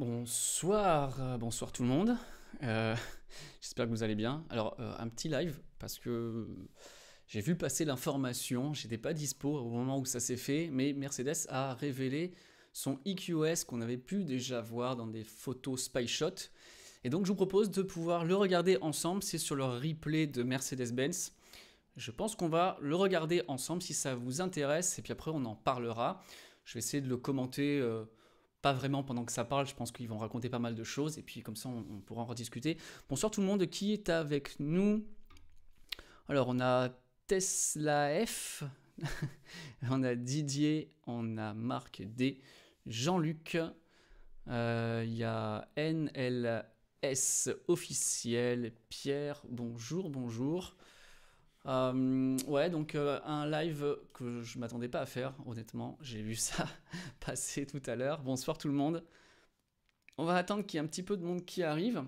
Bonsoir, euh, bonsoir tout le monde. Euh, j'espère que vous allez bien. Alors, euh, un petit live parce que j'ai vu passer l'information. J'étais pas dispo au moment où ça s'est fait, mais Mercedes a révélé son EQS qu'on avait pu déjà voir dans des photos spy shot. Et donc, je vous propose de pouvoir le regarder ensemble. C'est sur le replay de Mercedes-Benz. Je pense qu'on va le regarder ensemble si ça vous intéresse. Et puis après, on en parlera. Je vais essayer de le commenter pas vraiment pendant que ça parle, je pense qu'ils vont raconter pas mal de choses, et puis comme ça on, pourra en rediscuter. Bonsoir tout le monde, qui est avec nous Alors on a Tesla F, on a Didier, on a Marc D, Jean-Luc, euh, il y a NLS officiel, Pierre, bonjour, bonjour. Euh, ouais, donc euh, un live que je m'attendais pas à faire, honnêtement. J'ai vu ça passer tout à l'heure. Bonsoir tout le monde. On va attendre qu'il y ait un petit peu de monde qui arrive.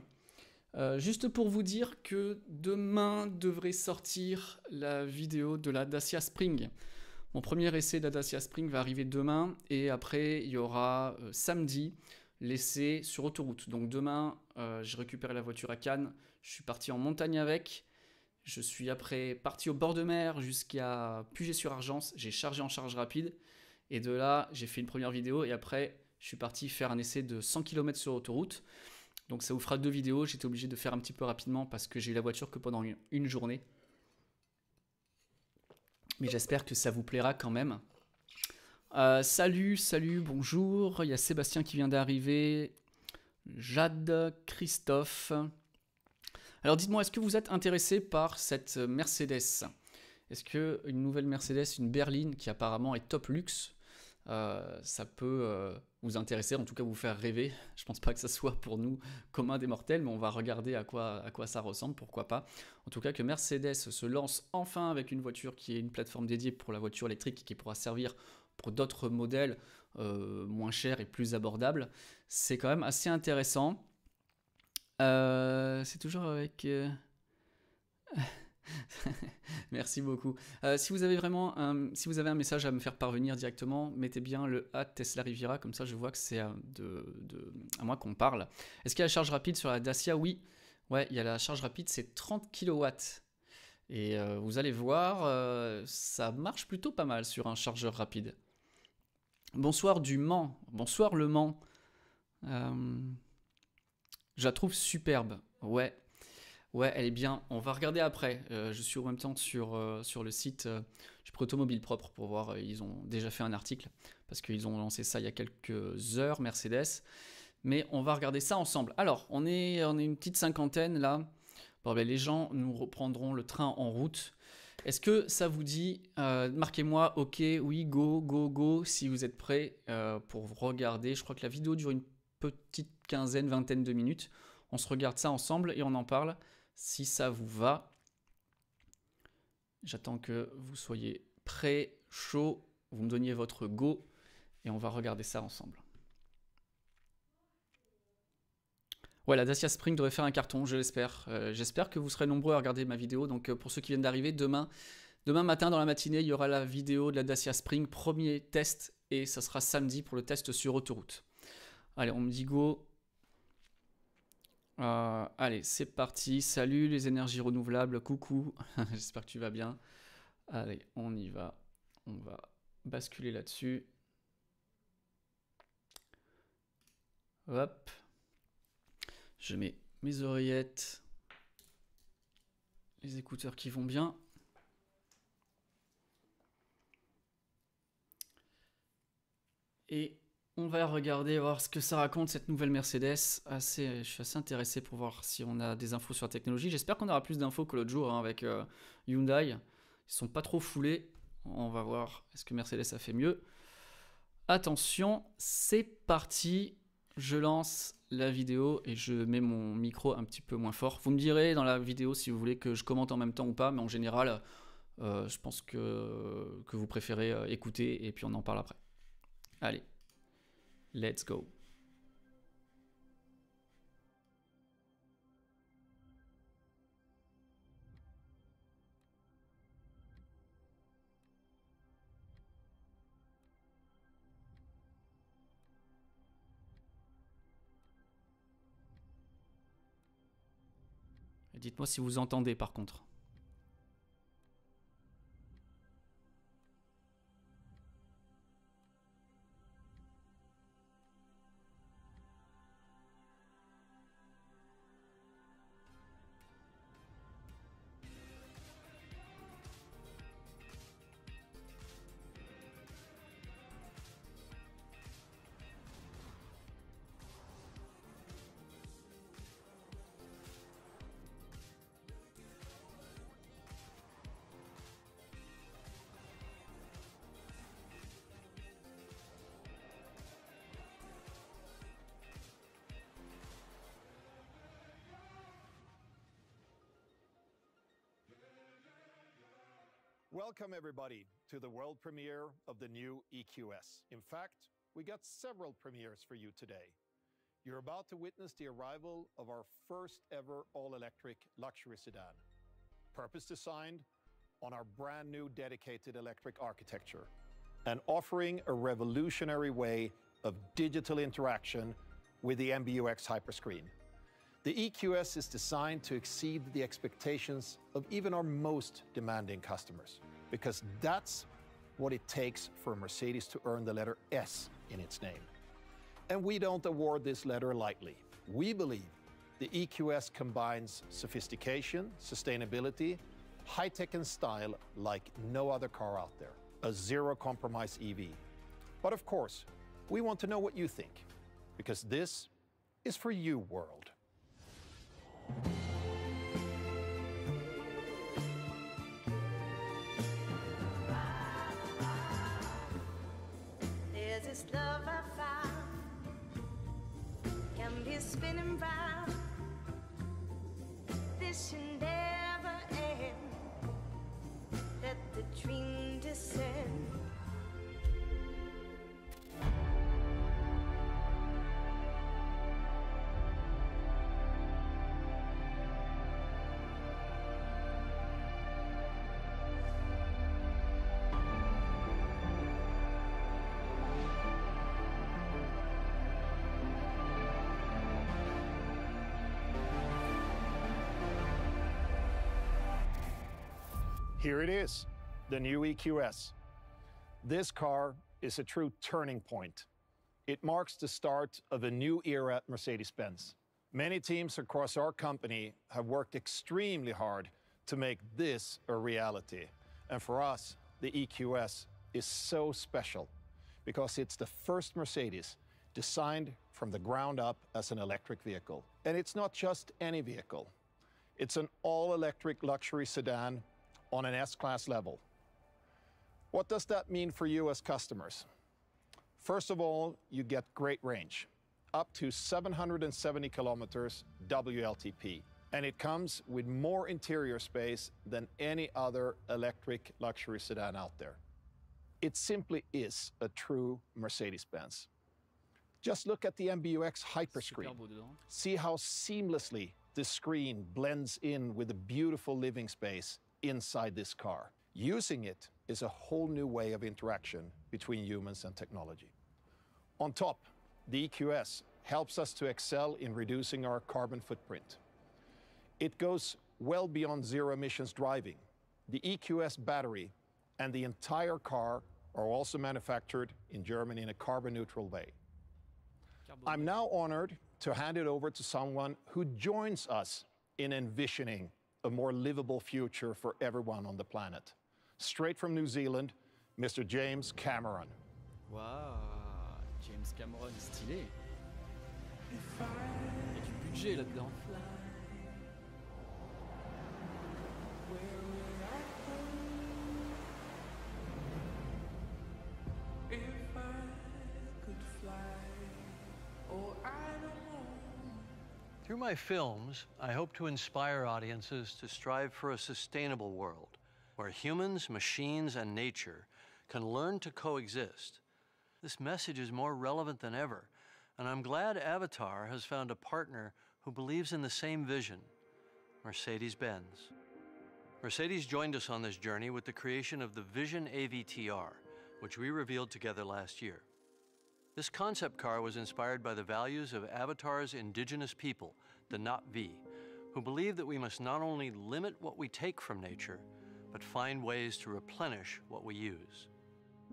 Euh, juste pour vous dire que demain devrait sortir la vidéo de la Dacia Spring. Mon premier essai de la Dacia Spring va arriver demain et après il y aura samedi l'essai sur autoroute. Donc demain, je récupère la voiture à Cannes, je suis parti en montagne avec, je suis après parti au bord de mer jusqu'à Puget-sur-Argence. J'ai chargé en charge rapide. Et de là, j'ai fait une première vidéo. Et après, je suis parti faire un essai de 100 km sur autoroute. Donc ça vous fera deux vidéos. J'étais obligé de faire un petit peu rapidement parce que j'ai eu la voiture que pendant une, journée. Mais j'espère que ça vous plaira quand même. Euh, salut, salut, bonjour. Il y a Sébastien qui vient d'arriver. Jade, Christophe. Alors dites-moi, est-ce que vous êtes intéressé par cette euh, Mercedes Est-ce qu'une nouvelle Mercedes, une berline qui apparemment est top luxe, euh, ça peut euh, vous intéresser, en tout cas vous faire rêver. Je ne pense pas que ça soit pour nous commun des mortels, mais on va regarder à quoi, ça ressemble, pourquoi pas. En tout cas que Mercedes se lance enfin avec une voiture qui est une plateforme dédiée pour la voiture électrique qui pourra servir pour d'autres modèles moins chers et plus abordables, c'est quand même assez intéressant. Euh, c'est toujours avec... Euh, Merci beaucoup. Euh, si vous avez vraiment, un, si vous avez un message à me faire parvenir directement, mettez bien le Tesla Riviera, comme ça je vois que c'est de, à moi qu'on parle. Est-ce qu'il y a la charge rapide sur la Dacia Oui. Ouais, il y a la charge rapide, c'est 30 kW. Et vous allez voir, ça marche plutôt pas mal sur un chargeur rapide. Bonsoir du Mans. Bonsoir le Mans. Je la trouve superbe. Ouais. Ouais, elle est bien. On va regarder après. Euh, je suis en même temps sur, euh, sur le site euh, du Protomobile Propre pour voir. Euh, ils ont déjà fait un article parce qu'ils ont lancé ça il y a quelques heures, Mercedes. Mais on va regarder ça ensemble. Alors, on est, on est une petite cinquantaine là. Bon, ben, les gens nous reprendront le train en route. Est-ce que ça vous dit Marquez-moi OK, oui, go, go, go, si vous êtes prêts pour regarder. Je crois que la vidéo dure une petite quinzaine, vingtaine de minutes. On se regarde ça ensemble et on en parle si ça vous va. J'attends que vous soyez prêts, chaud, vous me donniez votre go et on va regarder ça ensemble. Ouais, la Dacia Spring devrait faire un carton, je l'espère. Euh, j'espère que vous serez nombreux à regarder ma vidéo. Donc euh, pour ceux qui viennent d'arriver, demain, demain matin dans la matinée, il y aura la vidéo de la Dacia Spring, premier test, et ça sera samedi pour le test sur autoroute. Allez, on me dit go. Euh, allez, c'est parti. Salut les énergies renouvelables. Coucou. J'espère que tu vas bien. Allez, on y va. On va basculer là-dessus. Hop. Je mets mes oreillettes. Les écouteurs qui vont bien. Et on va regarder, voir ce que ça raconte cette nouvelle Mercedes. Assez, je suis assez intéressé pour voir si on a des infos sur la technologie. J'espère qu'on aura plus d'infos que l'autre jour hein, avec euh, Hyundai. Ils sont pas trop foulés. On va voir, est-ce que Mercedes a fait mieux Attention, c'est parti. Je lance la vidéo et je mets mon micro un petit peu moins fort. Vous me direz dans la vidéo si vous voulez que je commente en même temps ou pas, mais en général, euh, je pense que, que vous préférez euh, écouter et puis on en parle après. Allez. Let's go. Dites-moi si vous entendez par contre. Welcome, everybody, to the world premiere of the new EQS. In fact, we got several premieres for you today. You're about to witness the arrival of our first ever all electric luxury sedan, purpose designed on our brand new dedicated electric architecture and offering a revolutionary way of digital interaction with the MBUX Hyperscreen. The EQS is designed to exceed the expectations of even our most demanding customers because that's what it takes for Mercedes to earn the letter S in its name. And we don't award this letter lightly. We believe the EQS combines sophistication, sustainability, high tech, and style like no other car out there. A zero compromise EV. But of course, we want to know what you think, because this is for you, world. world is spinning round. This should never end. Let the dream Here it is, the new EQS. This car is a true turning point. It marks the start of a new era at Mercedes Benz. Many teams across our company have worked extremely hard to make this a reality. And for us, the EQS is so special because it's the first Mercedes designed from the ground up as an electric vehicle. And it's not just any vehicle. It's an all-electric luxury sedan on an S-Class level. What does that mean for you as customers? First of all, you get great range, up to 770 kilometers WLTP, and it comes with more interior space than any other electric luxury sedan out there. It simply is a true Mercedes-Benz. Just look at the MBUX Hyperscreen. See how seamlessly the screen blends in with the beautiful living space inside this car. Using it is a whole new way of interaction between humans and technology. On top, the EQS helps us to excel in reducing our carbon footprint. It goes well beyond zero emissions driving. The EQS battery and the entire car are also manufactured in Germany in a carbon neutral way. I'm now honored to hand it over to someone who joins us in envisioning a more livable future for everyone on the planet. Straight from New Zealand, Mr. James Cameron. Wow, James Cameron, stylé. Et du budget là-dedans. Through my films, I hope to inspire audiences to strive for a sustainable world where humans, machines, and nature can learn to coexist. This message is more relevant than ever, and I'm glad Avatar has found a partner who believes in the same vision Mercedes Benz. Mercedes joined us on this journey with the creation of the Vision AVTR, which we revealed together last year. This concept car was inspired by the values of Avatar's indigenous people, the Na'vi, who believe that we must not only limit what we take from nature, but find ways to replenish what we use.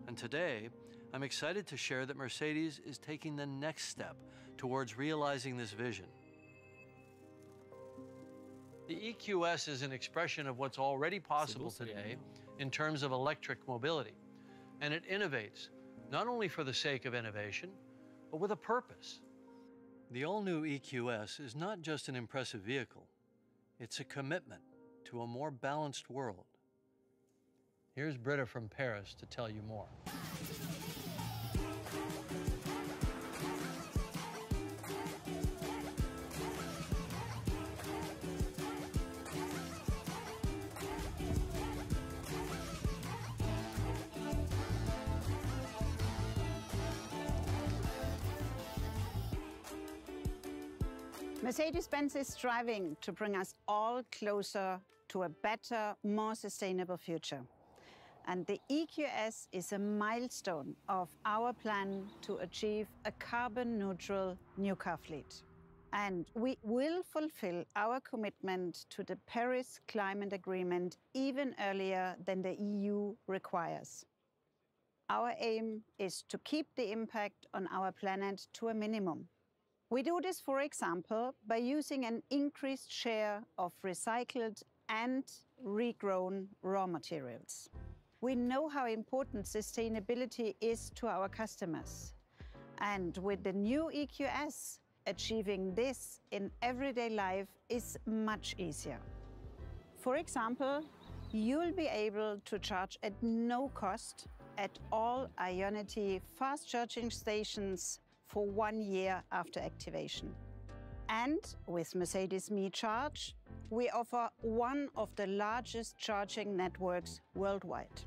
And today, I'm excited to share that Mercedes is taking the next step towards realizing this vision. The EQS is an expression of what's already possible today in terms of electric mobility, and it innovates not only for the sake of innovation, but with a purpose. The all-new EQS is not just an impressive vehicle, it's a commitment to a more balanced world. Here's Britta from Paris to tell you more. Mercedes Benz is striving to bring us all closer to a better, more sustainable future. And the EQS is a milestone of our plan to achieve a carbon neutral new car fleet. And we will fulfill our commitment to the Paris Climate Agreement even earlier than the EU requires. Our aim is to keep the impact on our planet to a minimum we do this, for example, by using an increased share of recycled and regrown raw materials. We know how important sustainability is to our customers. And with the new EQS, achieving this in everyday life is much easier. For example, you'll be able to charge at no cost at all Ionity fast charging stations for one year after activation. And with Mercedes Me Charge, we offer one of the largest charging networks worldwide.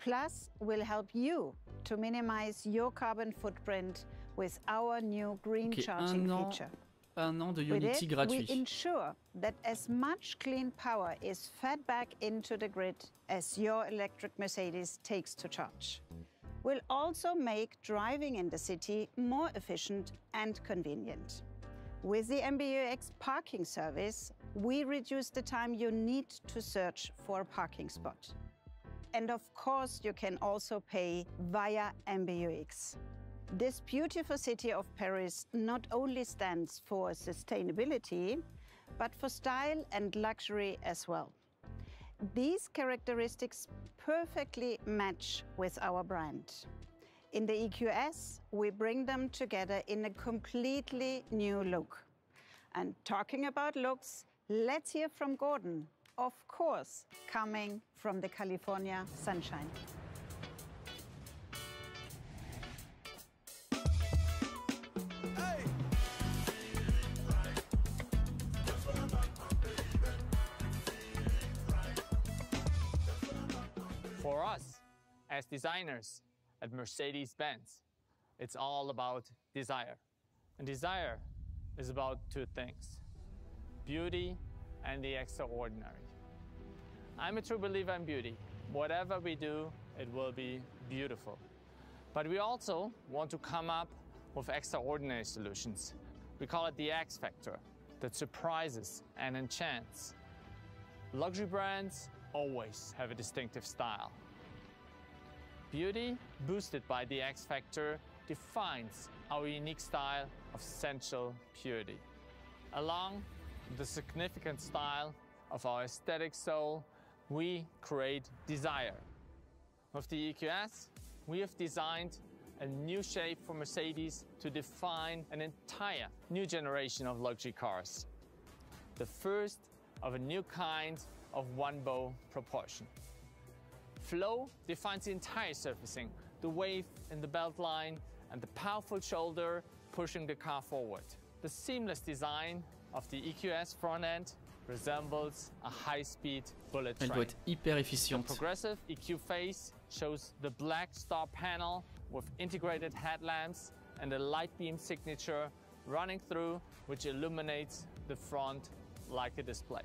Plus, we'll help you to minimize your carbon footprint with our new green okay, charging an feature. An an with it, gratuit. we ensure that as much clean power is fed back into the grid as your electric Mercedes takes to charge will also make driving in the city more efficient and convenient. With the MBUX parking service, we reduce the time you need to search for a parking spot. And of course, you can also pay via MBUX. This beautiful city of Paris not only stands for sustainability, but for style and luxury as well. These characteristics perfectly match with our brand. In the EQS, we bring them together in a completely new look. And talking about looks, let's hear from Gordon, of course, coming from the California sunshine. as designers at Mercedes-Benz, it's all about desire. And desire is about two things, beauty and the extraordinary. I'm a true believer in beauty. Whatever we do, it will be beautiful. But we also want to come up with extraordinary solutions. We call it the X factor that surprises and enchants. Luxury brands always have a distinctive style. Beauty, boosted by the X Factor, defines our unique style of sensual purity. Along the significant style of our aesthetic soul, we create desire. With the EQS, we have designed a new shape for Mercedes to define an entire new generation of luxury cars. The first of a new kind of one bow proportion. Flow defines the entire surfacing, the wave in the belt line and the powerful shoulder pushing the car forward. The seamless design of the EQS front end resembles a high-speed bullet train. Elle doit hyper efficient The progressive EQ face shows the black star panel with integrated headlamps and a light beam signature running through which illuminates the front like a display.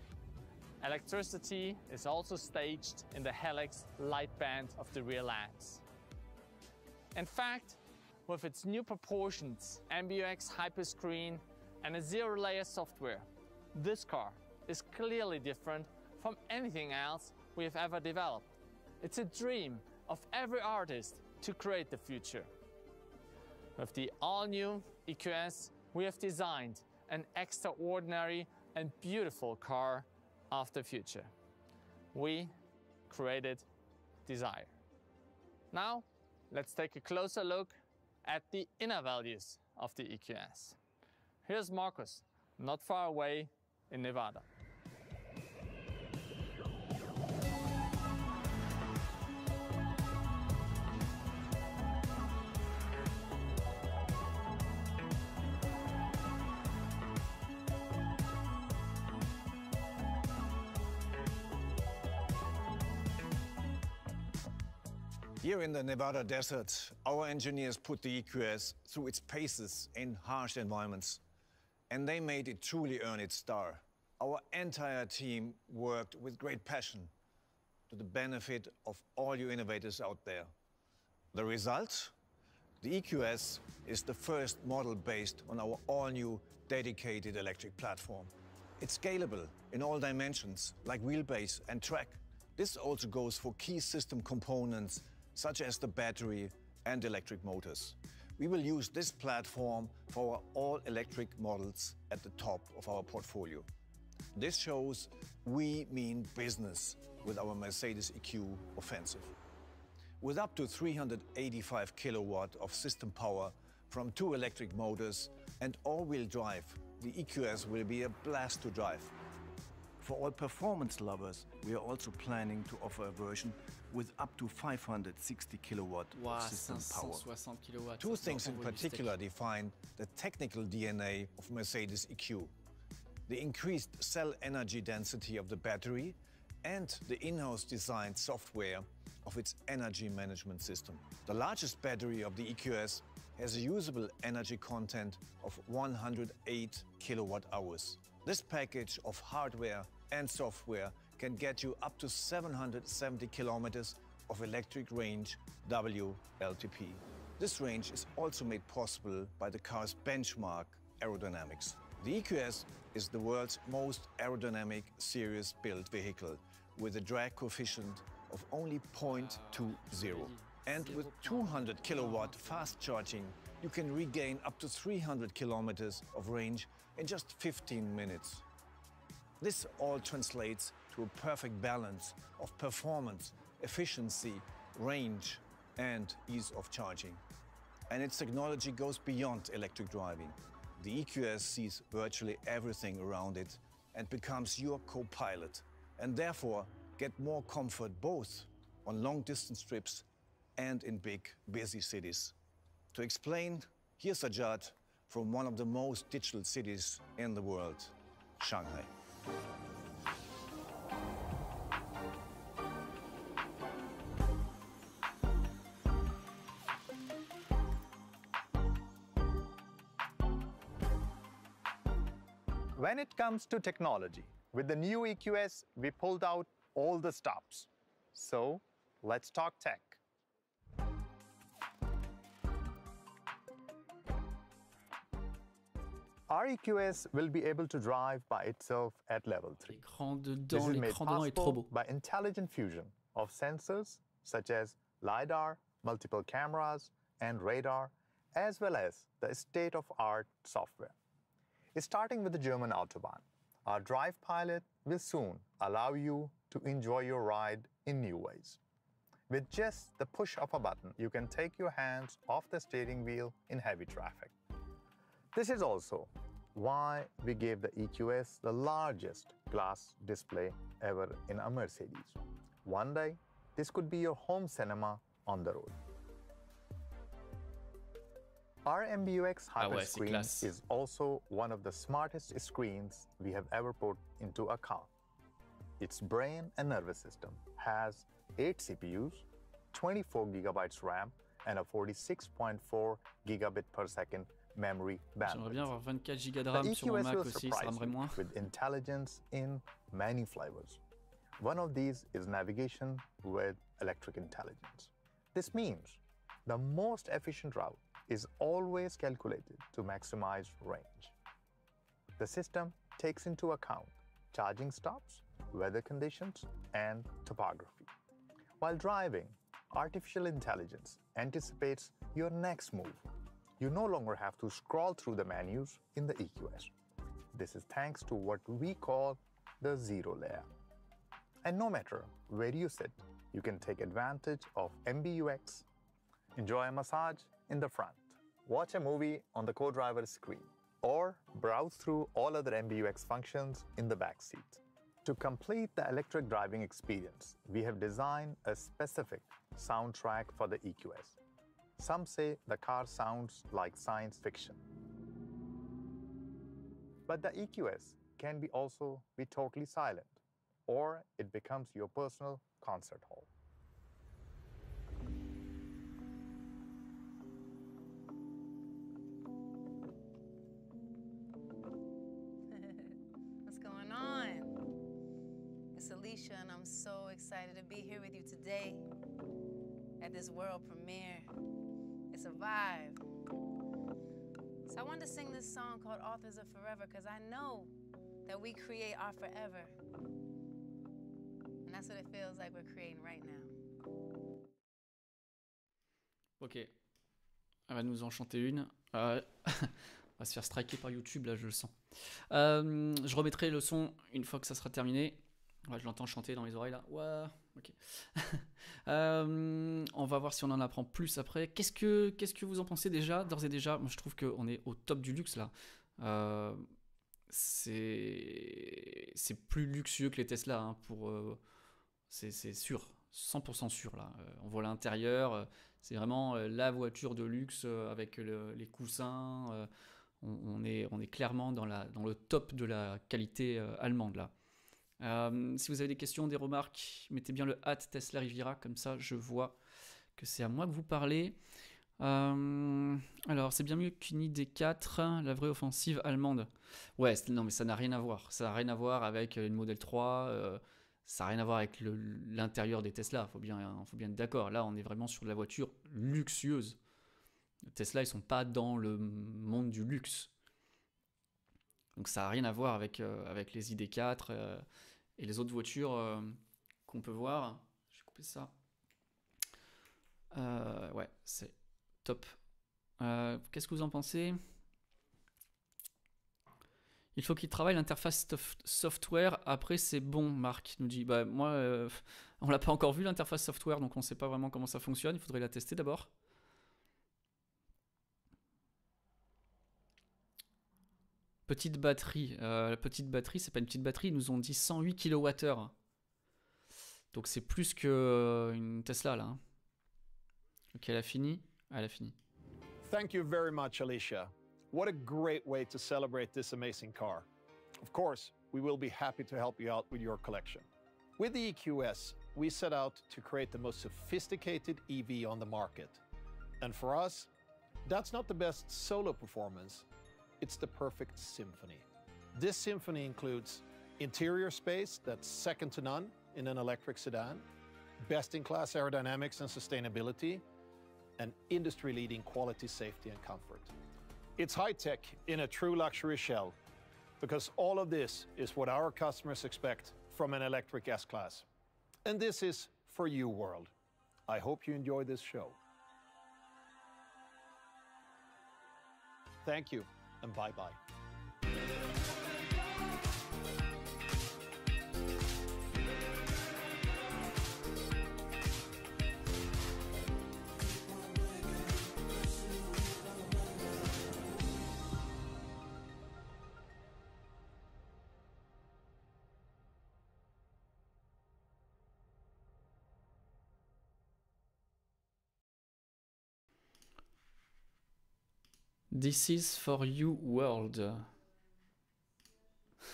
Electricity is also staged in the helix light band of the rear lamps. In fact, with its new proportions, MBUX Hyperscreen and a zero-layer software, this car is clearly different from anything else we have ever developed. It's a dream of every artist to create the future. With the all-new EQS, we have designed an extraordinary and beautiful car after future. We created desire. Now, let's take a closer look at the inner values of the EQS. Here's Marcus, not far away in Nevada. Here in the Nevada desert, our engineers put the EQS through its paces in harsh environments, and they made it truly earn its star. Our entire team worked with great passion to the benefit of all you innovators out there. The result? The EQS is the first model based on our all-new dedicated electric platform. It's scalable in all dimensions, like wheelbase and track. This also goes for key system components such as the battery and electric motors. We will use this platform for our all-electric models at the top of our portfolio. This shows we mean business with our Mercedes EQ offensive. With up to 385 kilowatt of system power from two electric motors and all-wheel drive, the EQS will be a blast to drive. For all performance lovers, we are also planning to offer a version with up to 560 kilowatt wow, of system power. Two things in particular define the technical DNA of Mercedes EQ. The increased cell energy density of the battery and the in-house designed software of its energy management system. The largest battery of the EQS has a usable energy content of 108 kilowatt hours. This package of hardware and software can get you up to 770 kilometers of electric range WLTP. This range is also made possible by the car's benchmark aerodynamics. The EQS is the world's most aerodynamic series built vehicle with a drag coefficient of only 0.20. And with 200 kilowatt fast charging, you can regain up to 300 kilometers of range in just 15 minutes. This all translates to a perfect balance of performance, efficiency, range and ease of charging. And its technology goes beyond electric driving. The EQS sees virtually everything around it and becomes your co-pilot and therefore get more comfort both on long distance trips and in big, busy cities. To explain, here's Sajad from one of the most digital cities in the world, Shanghai. When it comes to technology, with the new EQS, we pulled out all the stops. So let's talk tech. Our EQS will be able to drive by itself at level 3. This is made possible by intelligent fusion of sensors such as LiDAR, multiple cameras, and radar, as well as the state-of-art software is starting with the German Autobahn. Our Drive Pilot will soon allow you to enjoy your ride in new ways. With just the push of a button, you can take your hands off the steering wheel in heavy traffic. This is also why we gave the EQS the largest glass display ever in a Mercedes. One day, this could be your home cinema on the road. RMBUX hyper Screen is also one of the smartest screens we have ever put into a car. Its brain and nervous system has 8 CPUs, 24 gigabytes RAM, and a 46.4 gigabit per second memory bandwidth. J'aimerais bien avoir 24 gigas RAM Mac With intelligence in many flavors. One of these is navigation with electric intelligence. This means the most efficient route is always calculated to maximize range. The system takes into account charging stops, weather conditions, and topography. While driving, artificial intelligence anticipates your next move. You no longer have to scroll through the menus in the EQS. This is thanks to what we call the zero layer. And no matter where you sit, you can take advantage of MBUX, enjoy a massage, in the front, watch a movie on the co-driver screen, or browse through all other MBUX functions in the back seat. To complete the electric driving experience, we have designed a specific soundtrack for the EQS. Some say the car sounds like science fiction. But the EQS can be also be totally silent, or it becomes your personal concert hall. so excited to be here with you today at this world premiere. It's a vibe. So I wanted to sing this song called Authors of Forever because I know that we create our forever. And that's what it feels like we're creating right now. Ok. Elle va nous en chanter une. Ah on va se faire striker par YouTube, là, je le sens. Euh, je remettrai le son une fois que ça sera terminé je l'entends chanter dans mes oreilles là. ok. Euh, on va voir si on en apprend plus après. Qu'est-ce que, qu'est-ce que vous en pensez déjà, d'ores et déjà Moi, je trouve qu'on est au top du luxe là. Euh, c'est, c'est plus luxueux que les Tesla hein, pour. Euh, c'est, c'est sûr. 100% sûr là. on voit l'intérieur, c'est vraiment la voiture de luxe avec les coussins. On, on, est, on est clairement dans, la, dans le top de la qualité allemande là. Euh, si vous avez des questions, des remarques, mettez bien le hâte Tesla Riviera, comme ça je vois que c'est à moi que vous parlez. Euh, alors, c'est bien mieux qu'une ID4, la vraie offensive allemande. Ouais, non, mais ça n'a rien à voir. Ça n'a rien à voir avec une Model 3. ça n'a rien à voir avec l'intérieur des Tesla. Faut bien, hein, faut bien être d'accord. Là, on est vraiment sur de la voiture luxueuse. Tesla, ils sont pas dans le monde du luxe. Donc, ça n'a rien à voir avec, euh, avec les ID4 et les autres voitures euh, qu'on peut voir, Je vais couper ça. Euh, ouais, c'est top. Euh, qu'est-ce que vous en pensez il faut qu'il travaille l'interface software. Après, c'est bon, Marc nous dit. Bah, moi, on l'a pas encore vu l'interface software, donc on ne sait pas vraiment comment ça fonctionne. Il faudrait la tester d'abord. Petite batterie. Euh, la petite batterie, c'est pas une petite batterie, ils nous ont dit 108 kWh. Donc c'est plus que euh, une Tesla là. Hein. Ok, elle a fini. Ah, elle a fini. Thank you very much, Alicia. What a great way to celebrate this amazing car. Of course, we will be happy to help you out with your collection. With the EQS, we set out to create the most sophisticated EV on the market. And for us, that's not the best solo performance, It's the perfect symphony. This symphony includes interior space that's second to none in an electric sedan, best-in-class aerodynamics and sustainability, and industry-leading quality, safety, and comfort. It's high-tech in a true luxury shell, because all of this is what our customers expect from an electric S-Class. And this is for you, world. I hope you enjoy this show. Thank you and bye bye. This is for you world.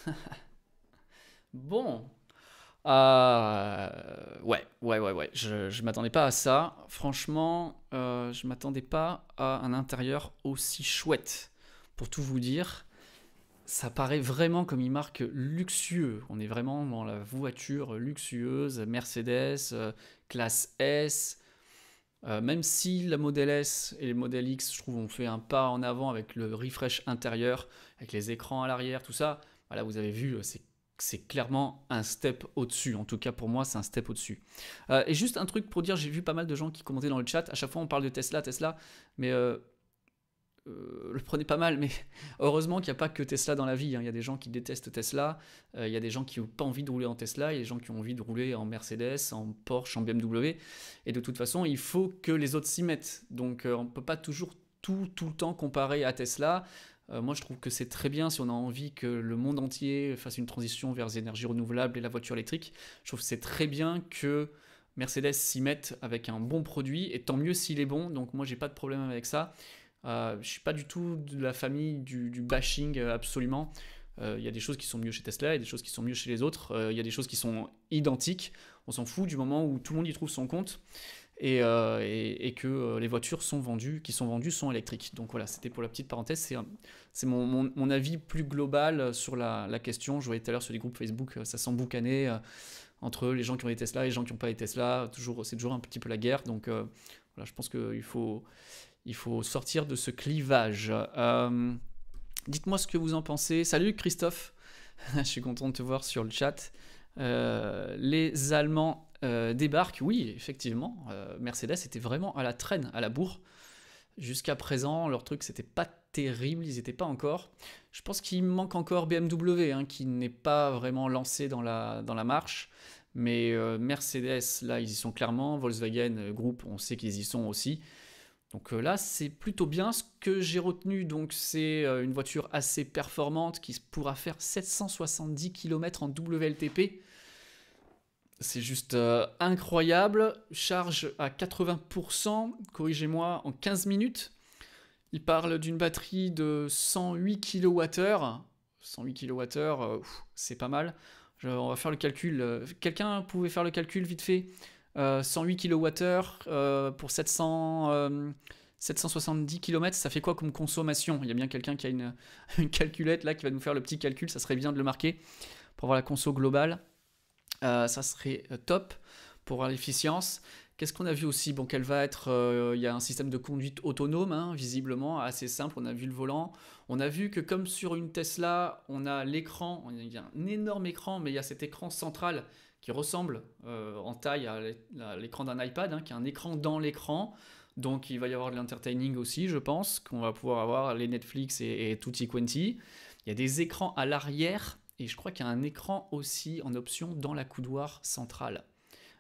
bon. Euh, ouais, ouais, ouais, ouais. Je, ne m'attendais pas à ça. Franchement, euh, je m'attendais pas à un intérieur aussi chouette. Pour tout vous dire, ça paraît vraiment comme une marque luxueux. On est vraiment dans la voiture luxueuse, Mercedes, euh, classe S. Euh, même si la Model S et le Model X, je trouve, ont fait un pas en avant avec le refresh intérieur, avec les écrans à l'arrière, tout ça, voilà, vous avez vu, euh, c'est clairement un step au-dessus. En tout cas, pour moi, c'est un step au-dessus. Euh, et juste un truc pour dire, j'ai vu pas mal de gens qui commentaient dans le chat. À chaque fois, on parle de Tesla, Tesla, mais euh, le prenez pas mal, mais heureusement qu'il n'y a pas que Tesla dans la vie. Hein. Il y a des gens qui détestent Tesla, euh, il y a des gens qui n'ont pas envie de rouler en Tesla, il y a des gens qui ont envie de rouler en Mercedes, en Porsche, en BMW. Et de toute façon, il faut que les autres s'y mettent. Donc euh, on ne peut pas toujours tout, le temps comparer à Tesla. moi, je trouve que c'est très bien si on a envie que le monde entier fasse une transition vers les énergies renouvelables et la voiture électrique. Je trouve que c'est très bien que Mercedes s'y mette avec un bon produit, et tant mieux s'il est bon. Donc moi, j'ai pas de problème avec ça. Euh, je suis pas du tout de la famille du, bashing euh, absolument. Il euh, y a des choses qui sont mieux chez Tesla, il y a des choses qui sont mieux chez les autres, il euh, y a des choses qui sont identiques. On s'en fout du moment où tout le monde y trouve son compte. Et, que les voitures sont vendues, qui sont vendues sont électriques. Donc voilà, c'était pour la petite parenthèse, c'est mon, avis plus global sur la, question. Je voyais tout à l'heure sur les groupes Facebook, ça s'emboucanait entre les gens qui ont des Tesla et les gens qui n'ont pas des Tesla. Toujours, c'est toujours un petit peu la guerre. Donc voilà, je pense qu'il faut, il faut sortir de ce clivage. Euh, dites-moi ce que vous en pensez. Salut Christophe, je suis content de te voir sur le chat. Euh, les Allemands euh, débarquent, oui, effectivement. Mercedes était vraiment à la traîne, à la bourre. Jusqu'à présent, leur truc, c'était pas terrible, ils n'étaient pas encore. Je pense qu'il manque encore BMW, hein, qui n'est pas vraiment lancé dans la, dans la marche. Mais Mercedes, là, ils y sont clairement. Volkswagen groupe on sait qu'ils y sont aussi. Donc euh, là, c'est plutôt bien. Ce que j'ai retenu, donc, c'est euh, une voiture assez performante qui pourra faire 770 km en WLTP. C'est juste euh, incroyable. Charge à 80%, corrigez-moi, en 15 minutes. Il parle d'une batterie de 108 kWh. 108 kWh, c'est pas mal. on va faire le calcul. Quelqu'un pouvait faire le calcul vite fait 108 euh, kWh euh, pour 700, 770 km, ça fait quoi comme consommation Il y a bien quelqu'un qui a une, calculette là qui va nous faire le petit calcul, ça serait bien de le marquer pour avoir la conso globale. Euh, ça serait top pour l'efficience. Qu'est-ce qu'on a vu aussi Bon, qu'elle va être. il y a un système de conduite autonome, hein, visiblement, assez simple. On a vu le volant. On a vu que, comme sur une Tesla, on a l'écran. Il y a un énorme écran, mais il y a cet écran central qui ressemble euh, en taille à l'écran d'un iPad, hein, qui a un écran dans l'écran. Donc il va y avoir de l'entertaining aussi, je pense, qu'on va pouvoir avoir les Netflix et, tout. Tutti Quanti. Il y a des écrans à l'arrière et je crois qu'il y a un écran aussi en option dans la coudoir centrale,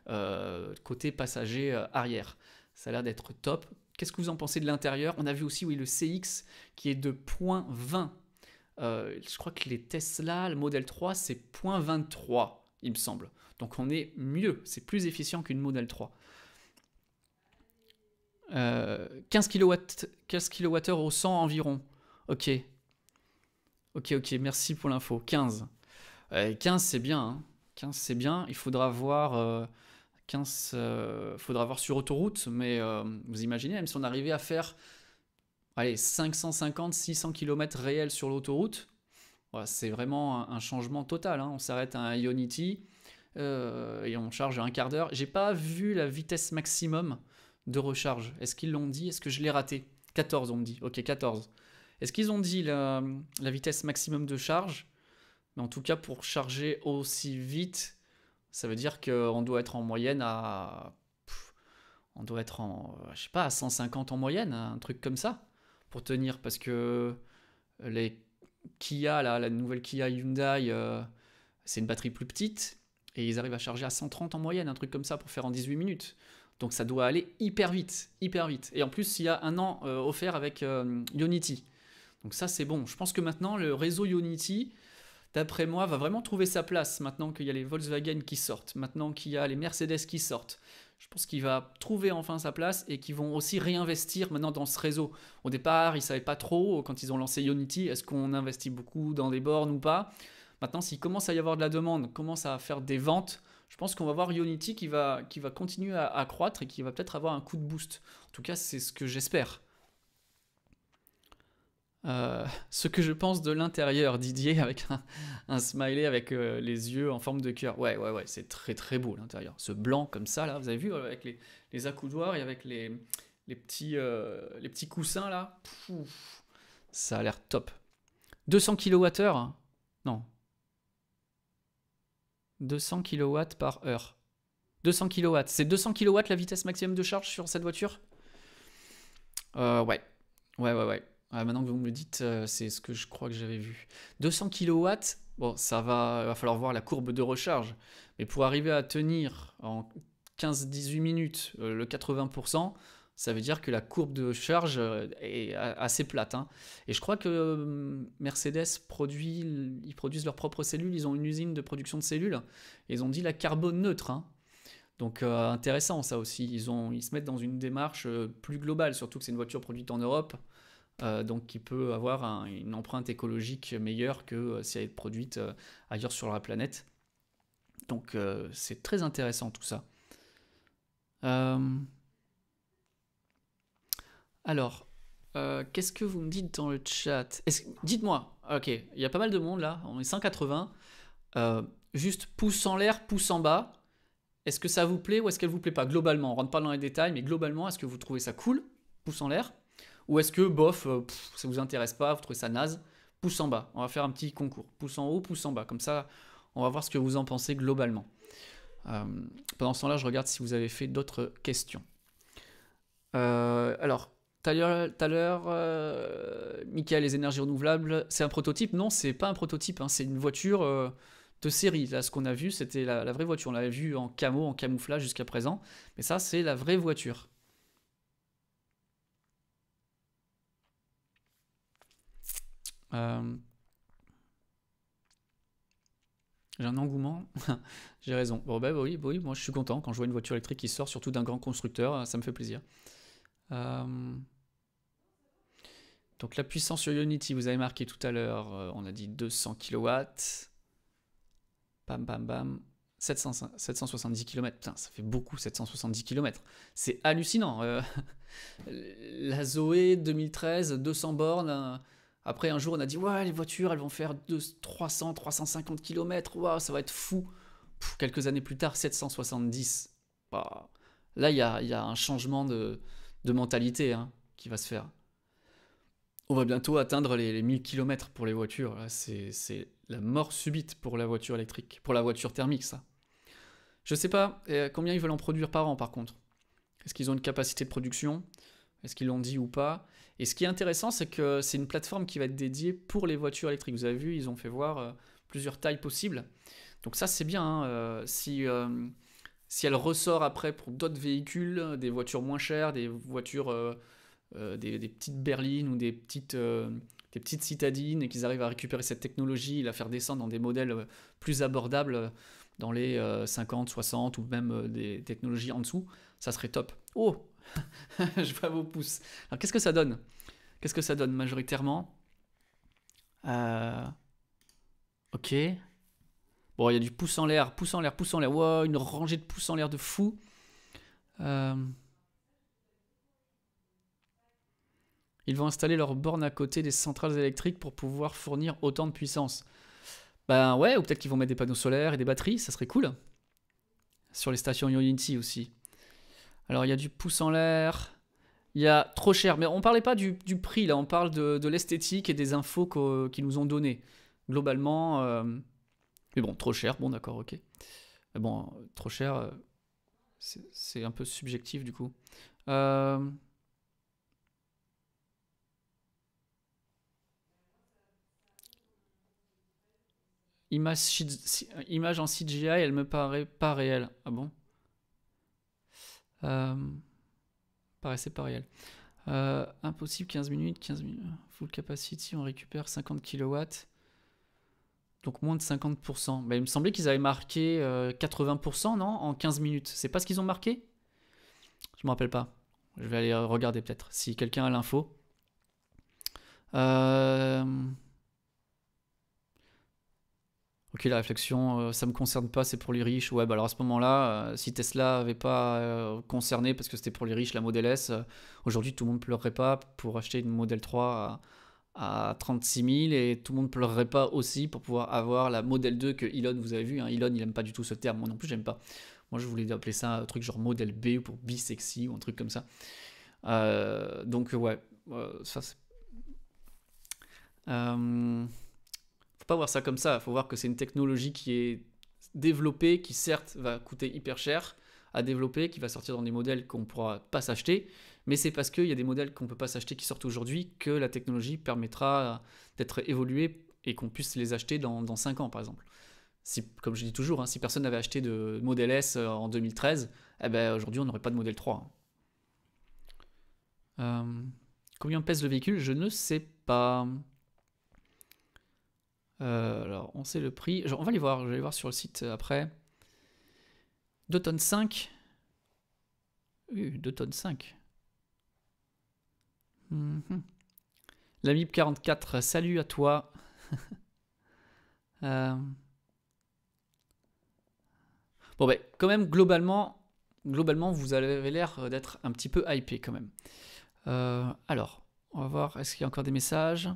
euh, côté passager euh, arrière. Ça a l'air d'être top. Qu'est-ce que vous en pensez de l'intérieur On a vu aussi oui, le CX qui est de 0.20. Euh, je crois que les Tesla, le modèle 3, c'est 0.23, il me semble. Donc on est mieux, c'est plus efficient qu'une Model 3. 15, kWh, 15 au 100 environ. Ok. Ok, ok, merci pour l'info. 15. 15, euh, c'est bien. 15, hein. c'est bien. Il faudra voir. 15, euh, euh, faudra voir sur autoroute, mais vous imaginez, même si on arrivait à faire 550, 600 km réels sur l'autoroute, c'est vraiment un, changement total. Hein. On s'arrête à un Ionity, euh, et on charge un quart d'heure. J'ai pas vu la vitesse maximum de recharge. Est-ce qu'ils l'ont dit Est-ce que je l'ai raté 14, on me dit. Ok, 14. Est-ce qu'ils ont dit la, vitesse maximum de charge Mais en tout cas, pour charger aussi vite, ça veut dire qu'on doit être en moyenne à. on doit être en. Je sais pas, à 150 en moyenne, un truc comme ça, pour tenir. Parce que les Kia, la nouvelle Kia Hyundai, euh, c'est une batterie plus petite et ils arrivent à charger à 130 en moyenne, un truc comme ça pour faire en 18 minutes. Donc ça doit aller hyper vite, hyper vite. Et en plus, il y a un an euh, offert avec euh, Unity. Donc ça, c'est bon. Je pense que maintenant, le réseau Unity, d'après moi, va vraiment trouver sa place maintenant qu'il y a les Volkswagen qui sortent, maintenant qu'il y a les Mercedes qui sortent. Je pense qu'il va trouver enfin sa place et qu'ils vont aussi réinvestir maintenant dans ce réseau. Au départ, ils ne savaient pas trop quand ils ont lancé Unity, est-ce qu'on investit beaucoup dans des bornes ou pas Maintenant, s'il commence à y avoir de la demande, commence à faire des ventes, je pense qu'on va voir Unity qui va, qui va continuer à, à croître et qui va peut-être avoir un coup de boost. En tout cas, c'est ce que j'espère. Euh, ce que je pense de l'intérieur, Didier, avec un, smiley avec euh, les yeux en forme de cœur. Ouais, ouais, ouais, c'est très très beau l'intérieur. Ce blanc comme ça, là, vous avez vu, euh, avec les, les accoudoirs et avec les, les, petits, les petits coussins, là. ça a l'air top. 200 kWh hein. Non, 200 kW par heure. 200 kW. C'est 200 kW la vitesse maximum de charge sur cette voiture euh, Ouais. Ouais, ouais, ouais. Ah, maintenant que vous me le dites, euh, c'est ce que je crois que j'avais vu. 200 kW, bon, ça va, va falloir voir la courbe de recharge. Mais pour arriver à tenir en 15-18 minutes euh, le 80%, ça veut dire que la courbe de charge euh, est assez plate. Hein. Et je crois que euh, Mercedes produit, ils produisent leurs propres cellules, ils ont une usine de production de cellules, ils ont dit la carbone neutre. Hein. Donc euh, intéressant ça aussi, ils, ont, ils se mettent dans une démarche plus globale, surtout que c'est une voiture produite en Europe, donc qui peut avoir une empreinte écologique meilleure que si elle est produite ailleurs sur la planète. Donc c'est très intéressant tout ça. Euh, alors, euh, qu'est-ce que vous me dites dans le chat Dites-moi, ok, il y a pas mal de monde là, on est 180. Euh, juste pouce en l'air, pouce en bas. Est-ce que ça vous plaît ou est-ce qu'elle vous plaît pas Globalement, on rentre pas dans les détails, mais globalement, est-ce que vous trouvez ça cool Pouce en l'air. Ou est-ce que, bof, ça euh, ça vous intéresse pas, vous trouvez ça naze Pouce en bas. On va faire un petit concours. Pouce en haut, pouce en bas. Comme ça, on va voir ce que vous en pensez globalement. pendant ce temps-là, je regarde si vous avez fait d'autres questions. alors, tout à l'heure, euh, Michael, les énergies renouvelables, c'est un prototype Non, c'est pas un prototype, hein, c'est une voiture euh, de série. Là, ce qu'on a vu, c'était la, vraie voiture. On l'avait vu en camo, en camouflage jusqu'à présent, mais ça, c'est la vraie voiture. Euh, j'ai un engouement. J'ai raison. Bon, ben oui, oui, moi je suis content quand je vois une voiture électrique qui sort, surtout d'un grand constructeur, ça me fait plaisir. Donc la puissance sur Unity, vous avez marqué tout à l'heure, euh, on a dit 200 kW. Bam, bam, bam. 770 km. Putain, ça fait beaucoup, 770 km. C'est hallucinant. Euh. la Zoé 2013, 200 bornes. Après, un jour, on a dit Ouais, les voitures, elles vont faire 300, 350 km. Waouh, ça va être fou. quelques années plus tard, 770. Bah, là, il y a, un changement de, mentalité hein, qui va se faire on va bientôt atteindre les, 1000 km pour les voitures. C'est la mort subite pour la voiture électrique, pour la voiture thermique, ça. Je ne sais pas euh, combien ils veulent en produire par an, par contre. Est-ce qu'ils ont une capacité de production Est-ce qu'ils l'ont dit ou pas Et ce qui est intéressant, c'est que c'est une plateforme qui va être dédiée pour les voitures électriques. Vous avez vu, ils ont fait voir euh, plusieurs tailles possibles. Donc ça, c'est bien. Hein, euh, si, si elle ressort après pour d'autres véhicules, des voitures moins chères, des voitures... Euh, des, petites berlines ou des petites, euh, des petites citadines et qu'ils arrivent à récupérer cette technologie et la faire descendre dans des modèles euh, plus abordables dans les 50, 60 ou même des technologies en dessous, ça serait top. Oh Je vois vos pouces. Alors qu'est-ce que ça donne Qu'est-ce que ça donne majoritairement euh... Ok. Bon, il y a du pouce en l'air, pouce en l'air, pouce en l'air. une rangée de pouces en l'air de fou. Euh... Ils vont installer leurs bornes à côté des centrales électriques pour pouvoir fournir autant de puissance. Ben ouais, ou peut-être qu'ils vont mettre des panneaux solaires et des batteries, ça serait cool. Sur les stations Unity aussi. Alors il y a du pouce en l'air, il y a trop cher, mais on parlait pas du, prix là, on parle de, l'esthétique et des infos qu'ils nous ont données. Globalement, euh, mais bon, trop cher, bon d'accord, ok. Mais bon, trop cher, euh, c'est un peu subjectif du coup. Euh... Image, en CGI, elle me paraît pas réelle. Ah bon euh, Paraissait pas réelle. Euh, impossible, 15 minutes, 15 minutes. Full capacity, on récupère 50 kW. Donc moins de 50%. Bah, il me semblait qu'ils avaient marqué 80%, euh, non En 15 minutes. C'est pas ce qu'ils ont marqué Je me rappelle pas. Je vais aller regarder peut-être si quelqu'un a l'info. Euh ok, la réflexion, euh, ça me concerne pas, c'est pour les riches. Ouais, bah alors à ce moment-là, euh, si Tesla avait pas euh, concerné parce que c'était pour les riches la Model S, aujourd'hui tout le monde pleurerait pas pour acheter une Model 3 à, 36 000 et tout le monde pleurerait pas aussi pour pouvoir avoir la Model 2 que Elon, vous avez vu, hein. Elon il aime pas du tout ce terme, moi non plus j'aime pas. Moi je voulais appeler ça un truc genre Model B ou pour bisexy ou un truc comme ça. donc ouais, ça c'est. Euh pas voir ça comme ça. Faut voir que c'est une technologie qui est développée, qui certes va coûter hyper cher à développer, qui va sortir dans des modèles qu'on ne pourra pas s'acheter, mais c'est parce qu'il y a des modèles qu'on ne peut pas s'acheter qui sortent aujourd'hui que la technologie permettra d'être évoluée et qu'on puisse les acheter dans, cinq 5 ans, par exemple. Si, comme je dis toujours, hein, si personne n'avait acheté de modèle S euh, en 2013, eh ben, aujourd'hui on n'aurait pas de modèle euh, 3. combien pèse le véhicule Je ne sais pas. Euh, alors, on sait le prix. on va aller voir, je vais voir sur le site euh, après. 2 tonnes 5. tonnes 5. Mhm. La MIP 44, salut à toi. Euh. Bon, ben, quand même, globalement, globalement, vous avez l'air d'être un petit peu hypé quand même. alors, on va voir, est-ce qu'il y a encore des messages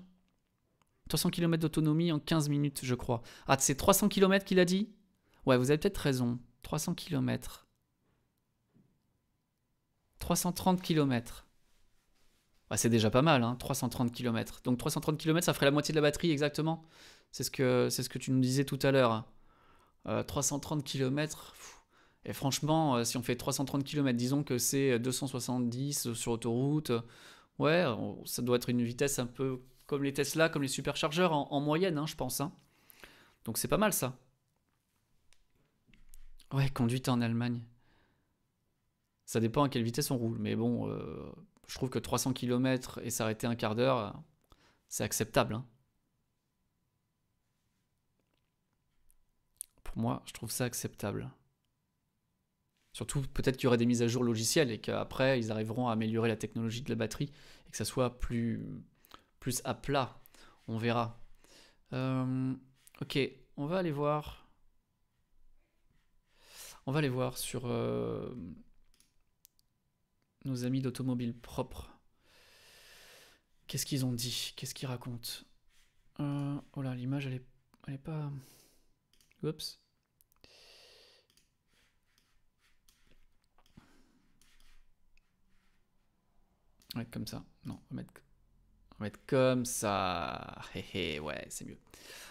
300 km d'autonomie en 15 minutes, je crois. Ah, c'est 300 km qu'il a dit Ouais, vous avez peut-être raison. 300 km. 330 km. c'est déjà pas mal, hein, 330 km. Donc 330 km, ça ferait la moitié de la batterie exactement. C'est ce que, ce que tu nous disais tout à l'heure. 330 euh, km. Et franchement, euh, si on fait 330 km, disons que c'est 270 euh, sur autoroute, ouais, ça doit être une vitesse un peu comme les Tesla, comme les superchargeurs en, moyenne, hein, je pense. Hein. Donc c'est pas mal ça. Ouais, conduite en Allemagne. Ça dépend à quelle vitesse on roule, mais bon, euh, je trouve que 300 km et s'arrêter un quart d'heure, c'est acceptable. Hein. Pour moi, je trouve ça acceptable. Surtout, peut-être qu'il y aurait des mises à jour logicielles et qu'après, ils arriveront à améliorer la technologie de la batterie et que ça soit plus, plus à plat. On verra. Euh, ok, on va aller voir. On va aller voir sur euh, nos amis d'automobile propre. Qu'est-ce qu'ils ont dit Qu'est-ce qu'ils racontent euh, Oh là, l'image, elle est, elle est pas. Oups. Ouais, comme ça. Non, on va mettre on va être comme ça. Hé hé, ouais, c'est mieux.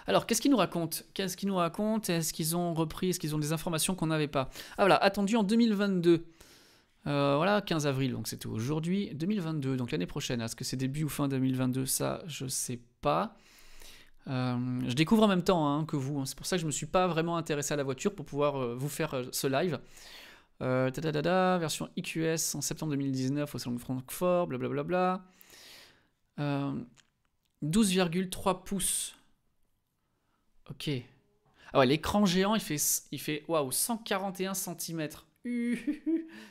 Alors, qu'est-ce qu'ils nous racontent Qu'est-ce qu'ils nous racontent Est-ce qu'ils ont repris Est-ce qu'ils ont des informations qu'on n'avait pas Ah voilà, attendu en 2022. Euh, voilà, 15 avril, donc c'était aujourd'hui. 2022, donc l'année prochaine. Est-ce que c'est début ou fin 2022 Ça, je sais pas. Euh, je découvre en même temps hein, que vous. Hein. C'est pour ça que je ne me suis pas vraiment intéressé à la voiture pour pouvoir euh, vous faire ce live. Ta-da-da-da, version IQS en septembre 2019 au Salon de Francfort, blablabla. 12,3 euh, pouces. Ok. Ah ouais, l'écran géant, il fait, il fait waouh, 141 cm.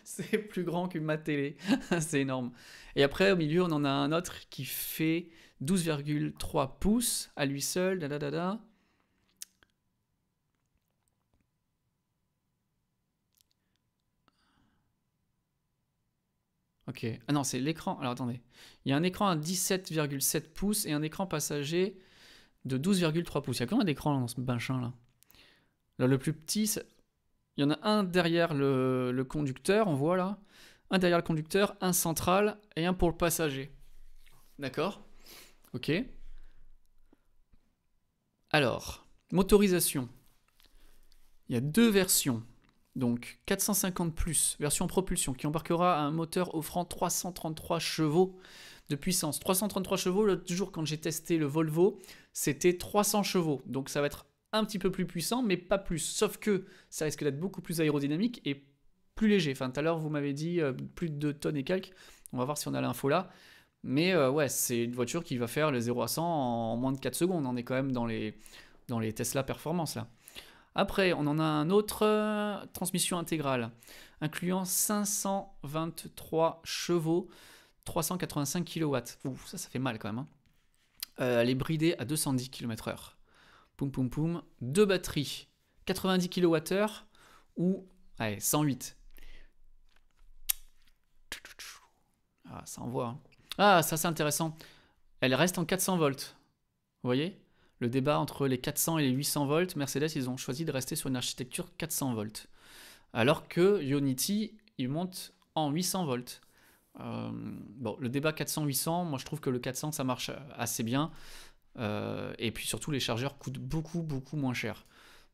C'est plus grand que ma télé. C'est énorme. Et après, au milieu, on en a un autre qui fait 12,3 pouces à lui seul. Da, da, Ok. Ah non, c'est l'écran. Alors attendez. Il y a un écran à 17,7 pouces et un écran passager de 12,3 pouces. Il y a combien d'écrans dans ce machin là Là, le plus petit, il y en a un derrière le conducteur, on voit là. Un derrière le conducteur, un central et un pour le passager. D'accord Ok. Alors, motorisation. Il y a deux versions donc 450 plus version propulsion qui embarquera un moteur offrant 333 chevaux de puissance. 333 chevaux, l'autre jour quand j'ai testé le Volvo, c'était 300 chevaux. Donc ça va être un petit peu plus puissant, mais pas plus. Sauf que ça risque d'être beaucoup plus aérodynamique et plus léger. Enfin, tout à l'heure, vous m'avez dit euh, plus de 2 tonnes et quelques. On va voir si on a l'info là. Mais euh, ouais, c'est une voiture qui va faire le 0 à 100 en moins de 4 secondes. On est quand même dans les, dans les Tesla Performance là. Après, on en a un autre, euh, transmission intégrale, incluant 523 chevaux, 385 kW. Ouh, ça, ça fait mal quand même. Hein. Euh, elle est bridée à 210 km/h. Poum poum poum. Deux batteries, 90 kWh ou 108. Ah, ça envoie. Hein. Ah, ça c'est intéressant. Elle reste en 400 volts. Vous voyez le débat entre les 400 et les 800 volts, Mercedes, ils ont choisi de rester sur une architecture 400 volts. Alors que Unity, il monte en 800 volts. Euh, bon, le débat 400-800, moi je trouve que le 400, ça marche assez bien. Euh, et puis surtout, les chargeurs coûtent beaucoup, beaucoup moins cher.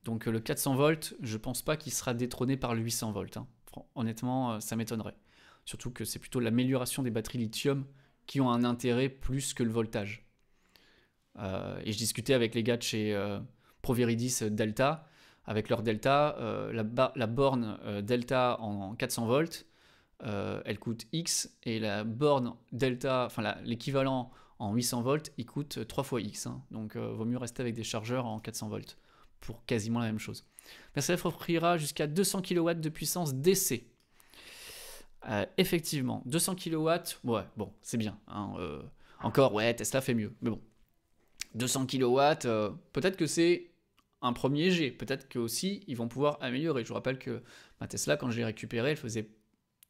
Donc le 400 volts, je pense pas qu'il sera détrôné par le 800 volts. Hein. Honnêtement, euh, ça m'étonnerait. Surtout que c'est plutôt l'amélioration des batteries lithium qui ont un intérêt plus que le voltage. Euh, et je discutais avec les gars de chez euh, Proviridis euh, Delta. Avec leur Delta, la, borne Delta en 400 volts, elle coûte X, et la borne Delta, enfin l'équivalent en 800 volts, il coûte 3 fois X. Hein. Donc vaut mieux rester avec des chargeurs en 400 volts pour quasiment la même chose. Mercedes offrira jusqu'à 200 kW de puissance DC. effectivement, 200 kW, ouais, bon, c'est bien. Hein, encore, ouais, Tesla fait mieux, mais bon. 200 kW, euh, peut-être que c'est un premier jet, peut-être que aussi ils vont pouvoir améliorer. Je vous rappelle que ma Tesla, quand je l'ai récupérée, elle faisait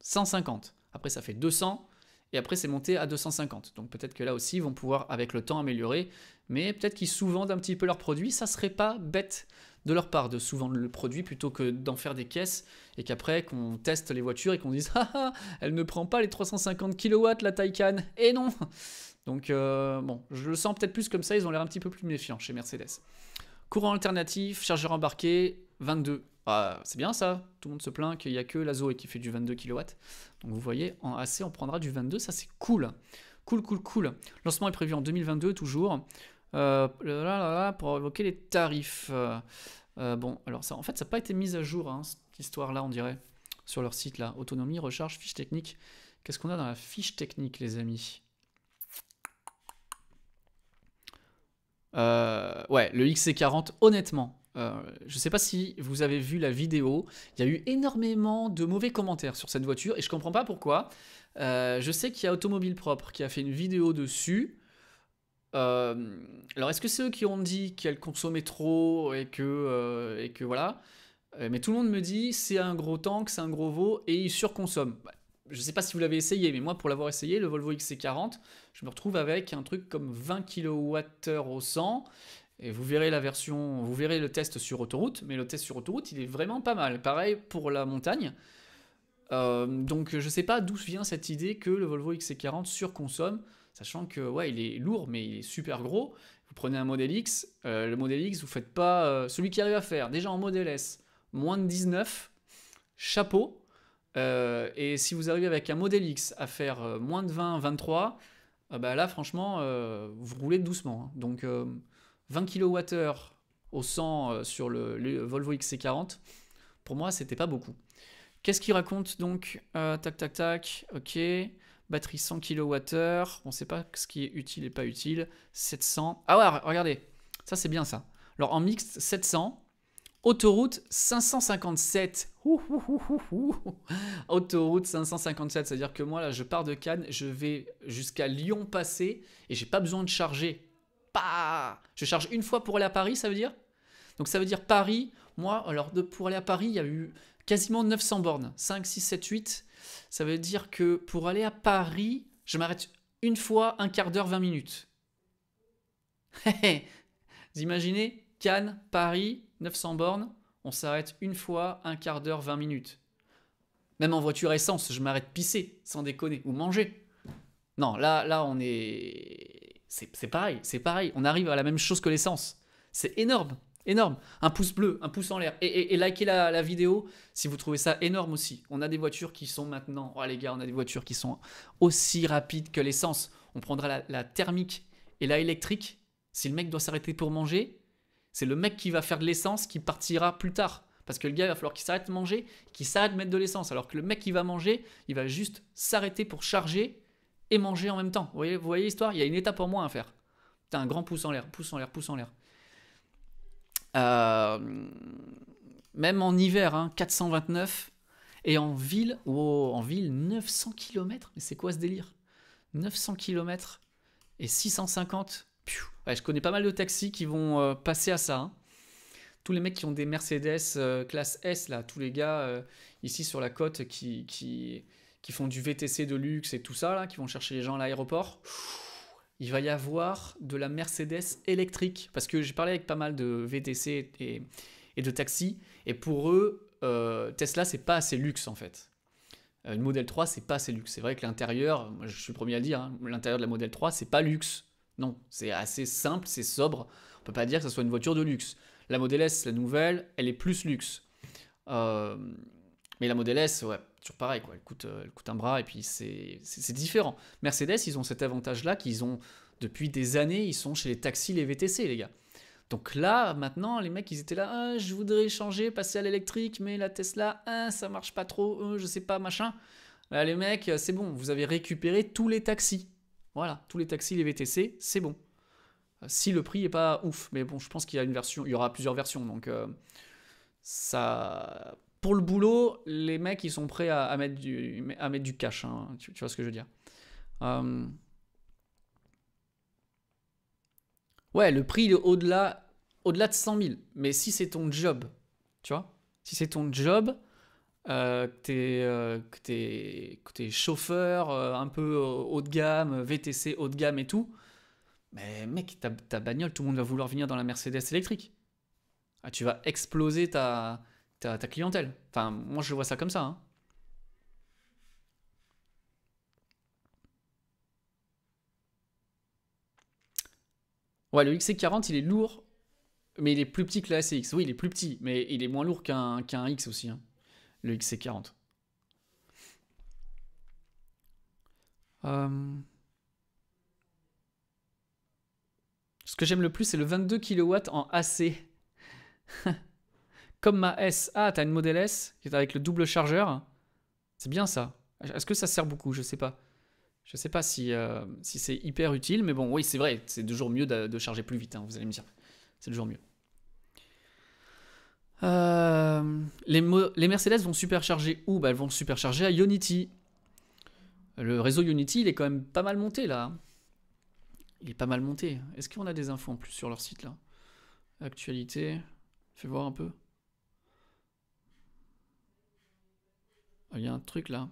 150. Après, ça fait 200 et après c'est monté à 250. Donc peut-être que là aussi ils vont pouvoir avec le temps améliorer, mais peut-être qu'ils sous-vendent un petit peu leurs produits, ça serait pas bête de leur part de sous-vendre le produit plutôt que d'en faire des caisses et qu'après qu'on teste les voitures et qu'on dise ah, ah elle ne prend pas les 350 kW la Taycan. Et eh non, donc euh, bon, je le sens peut-être plus comme ça, ils ont l'air un petit peu plus méfiants chez Mercedes. Courant alternatif, chargeur embarqué, 22. Ah, c'est bien ça, tout le monde se plaint qu'il n'y a que la Zoé qui fait du 22 kW. Donc vous voyez, en AC on prendra du 22, ça c'est cool. Cool, cool, cool. Lancement est prévu en 2022 toujours. Euh, pour évoquer les tarifs. Euh, bon, alors ça, en fait, ça n'a pas été mis à jour, hein, cette histoire-là, on dirait, sur leur site là. Autonomie, recharge, fiche technique. Qu'est-ce qu'on a dans la fiche technique, les amis Euh, ouais, le XC40, honnêtement, euh, je sais pas si vous avez vu la vidéo, il y a eu énormément de mauvais commentaires sur cette voiture et je comprends pas pourquoi. Euh, je sais qu'il y a Automobile Propre qui a fait une vidéo dessus. alors est-ce que c'est eux qui ont dit qu'elle consommait trop et que, et que voilà Mais tout le monde me dit c'est un gros tank, c'est un gros veau et il surconsomme. Bah, je ne sais pas si vous l'avez essayé, mais moi, pour l'avoir essayé, le Volvo XC40, je me retrouve avec un truc comme 20 kWh au 100. Et vous verrez la version, vous verrez le test sur autoroute, mais le test sur autoroute, il est vraiment pas mal. Pareil pour la montagne. Euh, donc je ne sais pas d'où vient cette idée que le Volvo XC40 surconsomme, sachant que ouais, il est lourd, mais il est super gros. Vous prenez un modèle X, euh, le modèle X, vous faites pas euh, celui qui arrive à faire déjà en modèle S, moins de 19, chapeau, euh, et si vous arrivez avec un modèle X à faire euh, moins de 20, 23, euh, bah là, franchement, vous roulez doucement. Hein. Donc, 20 kWh au 100 sur le, Volvo XC40, pour moi, c'était pas beaucoup. Qu'est-ce qu'il raconte donc Tac, tac, tac. Ok. Batterie 100 kWh. On ne sait pas ce qui est utile et pas utile. 700. Ah ouais, regardez. Ça, c'est bien ça. Alors, en mixte, 700. Autoroute 557. Autoroute 557, c'est-à-dire que moi là, je pars de Cannes, je vais jusqu'à Lyon passer et j'ai pas besoin de charger. je charge une fois pour aller à Paris, ça veut dire Donc ça veut dire Paris. Moi, alors de, pour aller à Paris, il y a eu quasiment 900 bornes, 5 6 7 8. Ça veut dire que pour aller à Paris, je m'arrête une fois, un quart d'heure, 20 minutes. Vous imaginez Cannes, Paris, 900 bornes, on s'arrête une fois, un quart d'heure, 20 minutes. Même en voiture essence, je m'arrête pisser, sans déconner, ou manger. Non, là, là, on est. C'est pareil, c'est pareil. On arrive à la même chose que l'essence. C'est énorme, énorme. Un pouce bleu, un pouce en l'air. Et, likez la, vidéo si vous trouvez ça énorme aussi. On a des voitures qui sont maintenant. Oh les gars, on a des voitures qui sont aussi rapides que l'essence. On prendra la thermique et la électrique. Si le mec doit s'arrêter pour manger, c'est le mec qui va faire de l'essence qui partira plus tard. Parce que le gars, il va falloir qu'il s'arrête de manger, qu'il s'arrête de mettre de l'essence. Alors que le mec qui va manger, il va juste s'arrêter pour charger et manger en même temps. Vous voyez, l'histoire Il y a une étape en moins à faire. T'as un grand pouce en l'air, pouce en l'air, pouce en l'air. Euh, même en hiver, 429. Hein, et en ville, wow, en ville, 900 km. Mais c'est quoi ce délire 900 km et 650 je connais pas mal de taxis qui vont euh, passer à ça. Hein. Tous les mecs qui ont des Mercedes euh, classe S, là, tous les gars euh, ici sur la côte qui, qui, qui, font du VTC de luxe et tout ça, là, qui vont chercher les gens à l'aéroport, il va y avoir de la Mercedes électrique. Parce que j'ai parlé avec pas mal de VTC et, et de taxis, et pour eux, Tesla, c'est pas assez luxe en fait. Une Model 3, c'est pas assez luxe. C'est vrai que l'intérieur, je suis le premier à le dire, hein, l'intérieur de la Model 3, c'est pas luxe non, c'est assez simple, c'est sobre. On peut pas dire que ce soit une voiture de luxe. La Model S, la nouvelle, elle est plus luxe. Euh, mais la Model S, ouais, toujours pareil, quoi. Elle coûte, euh, elle coûte un bras et puis c'est différent. Mercedes, ils ont cet avantage-là qu'ils ont depuis des années. Ils sont chez les taxis, les VTC, les gars. Donc là, maintenant, les mecs, ils étaient là, ah, je voudrais changer, passer à l'électrique, mais la Tesla, ça ah, ça marche pas trop, euh, je sais pas, machin. Là, bah, les mecs, c'est bon, vous avez récupéré tous les taxis. Voilà, tous les taxis, les VTC, c'est bon. Euh, si le prix est pas ouf, mais bon, je pense qu'il y a une version, il y aura plusieurs versions, donc euh, ça. Pour le boulot, les mecs, ils sont prêts à, mettre du, à mettre du cash. Hein, tu, vois ce que je veux dire. Euh, ouais, le prix, est au-delà, au-delà de 100 000. Mais si c'est ton job, tu vois, si c'est ton job, euh, que t'es euh, chauffeur euh, un peu euh, haut de gamme, VTC haut de gamme et tout, mais mec, ta, ta, bagnole, tout le monde va vouloir venir dans la Mercedes électrique. Ah, tu vas exploser ta, ta, ta, clientèle. Enfin, moi je vois ça comme ça. Hein. Ouais, le XC40, il est lourd, mais il est plus petit que la SX. Oui, il est plus petit, mais il est moins lourd qu'un X aussi. Hein le XC40. Euh, ce que j'aime le plus, c'est le 22 kW en AC. Comme ma S. Ah, t'as une modèle S qui est avec le double chargeur. C'est bien ça. Est-ce que ça sert beaucoup Je sais pas. Je sais pas si, euh, si c'est hyper utile, mais bon, oui, c'est vrai. C'est toujours mieux de, charger plus vite, hein, vous allez me dire. C'est toujours mieux. Euh, les, Mercedes vont supercharger où bah, Elles vont supercharger à Unity. Le réseau Unity, il est quand même pas mal monté là. Il est pas mal monté. Est-ce qu'on a des infos en plus sur leur site là Actualité. Fais voir un peu. Ah, il y a un truc là.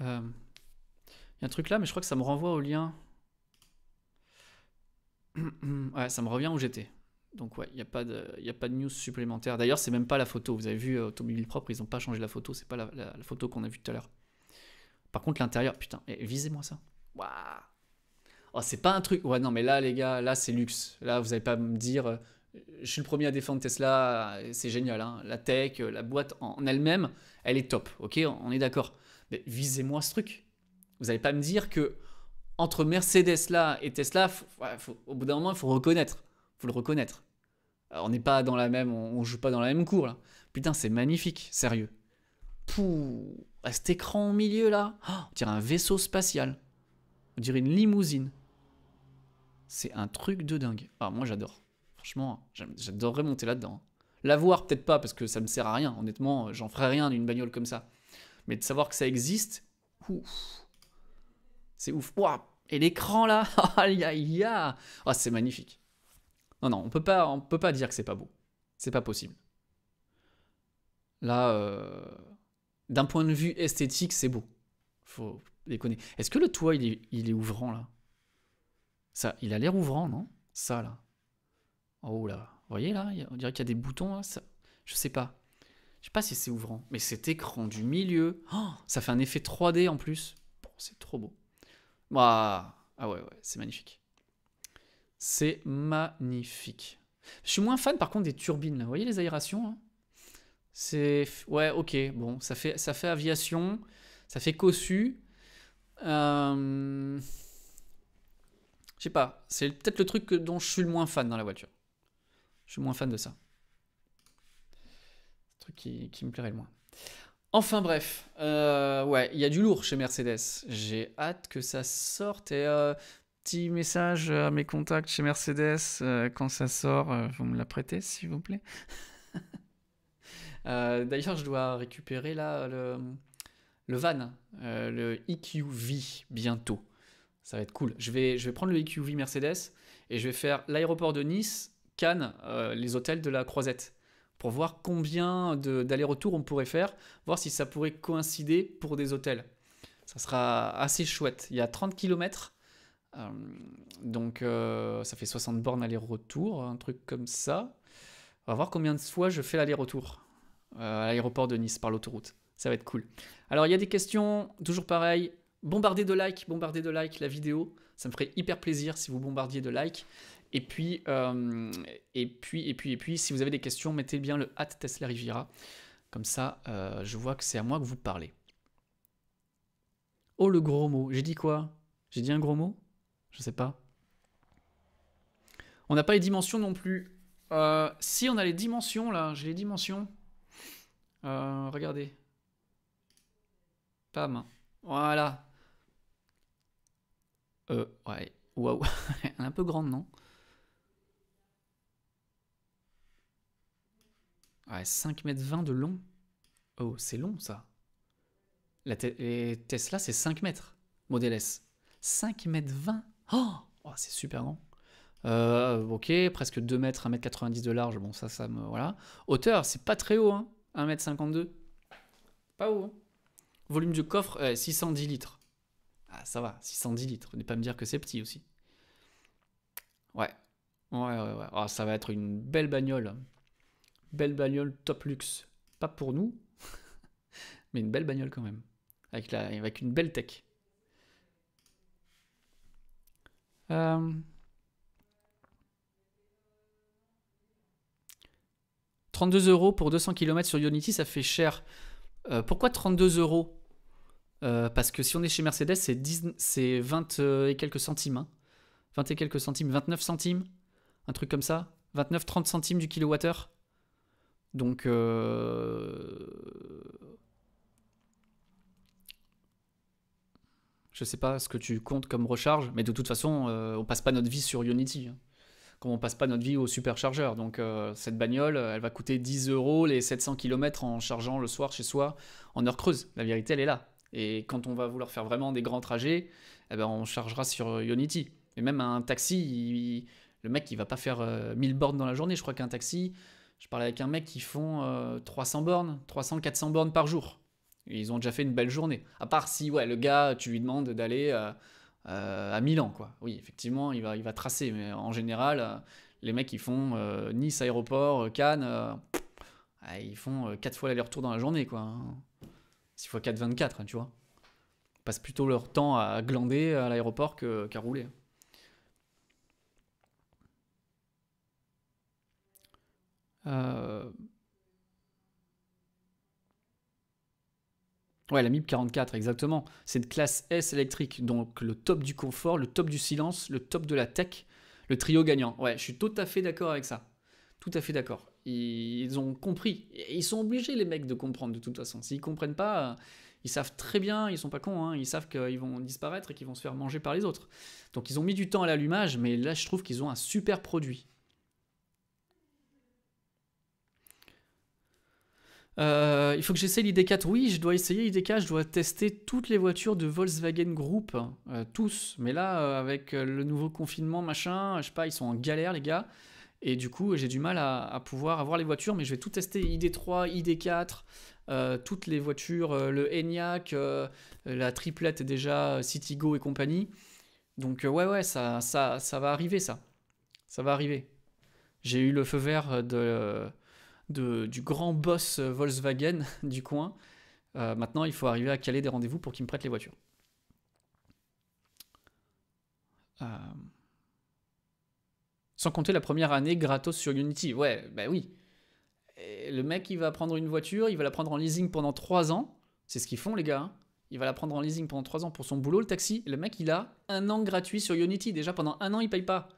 Euh, il y a un truc là, mais je crois que ça me renvoie au lien. ouais, ça me revient où j'étais. Donc ouais, il n'y a, pas de, y a pas de news supplémentaire. D'ailleurs, c'est même pas la photo. Vous avez vu Automobile euh, Propre, ils n'ont pas changé la photo, c'est pas la, photo qu'on a vue tout à l'heure. Par contre, l'intérieur, putain, eh, visez-moi ça. Waouh Oh, c'est pas un truc. Ouais, non, mais là, les gars, là, c'est luxe. Là, vous n'allez pas me dire, euh, je suis le premier à défendre Tesla, euh, c'est génial. Hein. La tech, la boîte en elle-même, elle est top. Ok, on est d'accord. Mais visez-moi ce truc. Vous n'allez pas me dire que entre Mercedes là et Tesla, au bout d'un moment, il faut reconnaître. faut le reconnaître. Euh, on n'est pas dans la même, on, joue pas dans la même cour là. Putain, c'est magnifique, sérieux. Pouh, à cet écran au milieu là, oh, on dirait un vaisseau spatial. On dirait une limousine. C'est un truc de dingue. Ah, moi j'adore. Franchement, j'adorerais monter là-dedans. L'avoir peut-être pas parce que ça me sert à rien. Honnêtement, j'en ferais rien d'une bagnole comme ça. Mais de savoir que ça existe, C'est ouf. et l'écran là, là là, ah c'est magnifique. Non, non, on peut pas, on peut pas dire que c'est pas beau. C'est pas possible. Là, euh, d'un point de vue esthétique, c'est beau. Faut déconner. Est-ce que le toit, il est, ouvrant là Ça, il a l'air ouvrant, non Ça là. Oh là, vous voyez là, on dirait qu'il y a des boutons. Là, hein, ça... Je sais pas. Je sais pas si c'est ouvrant, mais cet écran du milieu, oh, ça fait un effet 3D en plus. Bon, c'est trop beau. Ah, ah ouais, ouais, c'est magnifique. C'est magnifique. Je suis moins fan par contre des turbines. Vous voyez les aérations hein C'est ouais, ok, bon, ça fait ça fait aviation, ça fait cossu. Euh... Je sais pas. C'est peut-être le truc dont je suis le moins fan dans la voiture. Je suis moins fan de ça. Le truc qui, me plairait le moins. Enfin bref, euh, ouais, il y a du lourd chez Mercedes. J'ai hâte que ça sorte. Et euh, petit message à mes contacts chez Mercedes euh, quand ça sort. Euh, vous me la prêtez, s'il vous plaît. Euh, d'ailleurs, je dois récupérer là le, van, le EQV bientôt. Ça va être cool. Je vais, je vais prendre le EQV Mercedes et je vais faire l'aéroport de Nice, Cannes, les hôtels de la Croisette pour voir combien d'aller-retour on pourrait faire, voir si ça pourrait coïncider pour des hôtels. Ça sera assez chouette. Il y a 30 km euh, donc euh, ça fait 60 bornes aller-retour, un truc comme ça. On va voir combien de fois je fais l'aller-retour euh, à l'aéroport de Nice par l'autoroute. Ça va être cool. Alors il y a des questions, toujours pareil, bombardez de likes, bombardez de likes la vidéo. Ça me ferait hyper plaisir si vous bombardiez de likes. Et puis, et puis, et puis, et puis, si vous avez des questions, mettez bien le at Tesla Riviera. Comme ça, je vois que c'est à moi que vous parlez. Oh le gros mot. J'ai dit quoi J'ai dit un gros mot je sais pas. On n'a pas les dimensions non plus. Euh, si on a les dimensions là, j'ai les dimensions. Euh, regardez. Pam. Voilà. Euh, ouais. un peu grande, non Ouais, 5 mètres 20 de long. Oh, c'est long ça. La les Tesla, c'est 5 mètres. Model S. 5 m 20 Oh, c'est super grand. Euh, ok, presque 2 mètres, 1m90 de large, bon ça, ça me... Voilà. Hauteur, c'est pas très haut, hein. 1m52. Pas haut. Hein. Volume du coffre, 610 euh, litres. Ah ça va, 610 litres. Ne pas me dire que c'est petit aussi. Ouais. Ouais, ouais, ouais. Oh, ça va être une belle bagnole. Belle bagnole top luxe. Pas pour nous, mais une belle bagnole quand même. Avec, avec une belle tech. 32 euh, euros pour 200 km sur Unity, ça fait cher. Euh, pourquoi 32 euros euh, Parce que si on est chez Mercedes, c'est 20 et quelques centimes. 20 hein. et quelques centimes, 29 centimes, un truc comme ça. 29-30 centimes du kilowattheure. Donc, euh... Je sais pas ce que tu comptes comme recharge, mais de toute façon, euh, on passe pas notre vie sur Unity. Hein. Comme on passe pas notre vie au superchargeur. Donc euh, cette bagnole, euh, elle va coûter 10 euros les 700 km en chargeant le soir chez soi en heure creuse. La vérité, elle est là. Et quand on va vouloir faire vraiment des grands trajets, eh ben, on chargera sur Unity. Et même un taxi, le mec, il va pas faire 1000 bornes dans la journée. Je crois qu'un taxi, je parlais avec un mec qui font 300 bornes, 300, 400 bornes par jour. Ils ont déjà fait une belle journée. À part si, ouais, le gars, tu lui demandes d'aller euh, euh, à Milan, quoi. Oui, effectivement, il va, il va tracer, mais en général, euh, les mecs, ils font Nice, aéroport, Cannes, ils font 4 fois l'aller-retour dans la journée, quoi. 6 hein. fois 4, 24, hein, tu vois. Ils passent plutôt leur temps à glander à l'aéroport qu'à rouler. Euh... Ouais, la MIB 44, exactement. C'est de classe S électrique, donc le top du confort, le top du silence, le top de la tech, le trio gagnant. Ouais, je suis tout à fait d'accord avec ça. Tout à fait d'accord. Ils ont compris. Ils sont obligés, les mecs, de comprendre de toute façon. S'ils comprennent pas, ils savent très bien, ils sont pas cons, hein. ils savent qu'ils vont disparaître et qu'ils vont se faire manger par les autres. Donc ils ont mis du temps à l'allumage, mais là, je trouve qu'ils ont un super produit. Euh, il faut que j'essaie l'ID4. Oui, je dois essayer l'ID4, je dois tester toutes les voitures de Volkswagen Group, hein, euh, tous. Mais là, euh, avec le nouveau confinement, machin, je sais pas, ils sont en galère, les gars. Et du coup, j'ai du mal à, à, pouvoir avoir les voitures, mais je vais tout tester ID3, ID4, toutes les voitures, le Enyaq, la triplette déjà, Citigo et compagnie. Donc, ouais, ouais, ça, ça, ça va arriver, ça. Ça va arriver. J'ai eu le feu vert de du grand boss Volkswagen du coin. Euh, maintenant, il faut arriver à caler des rendez-vous pour qu'il me prête les voitures. Euh, sans compter la première année gratos sur Unity. Ouais, ben oui. le mec, il va prendre une voiture, il va la prendre en leasing pendant 3 ans. C'est ce qu'ils font, les gars. Hein. Il va la prendre en leasing pendant 3 ans pour son boulot, le taxi. Le mec, il a un an gratuit sur Unity. Déjà, pendant un an, il paye pas.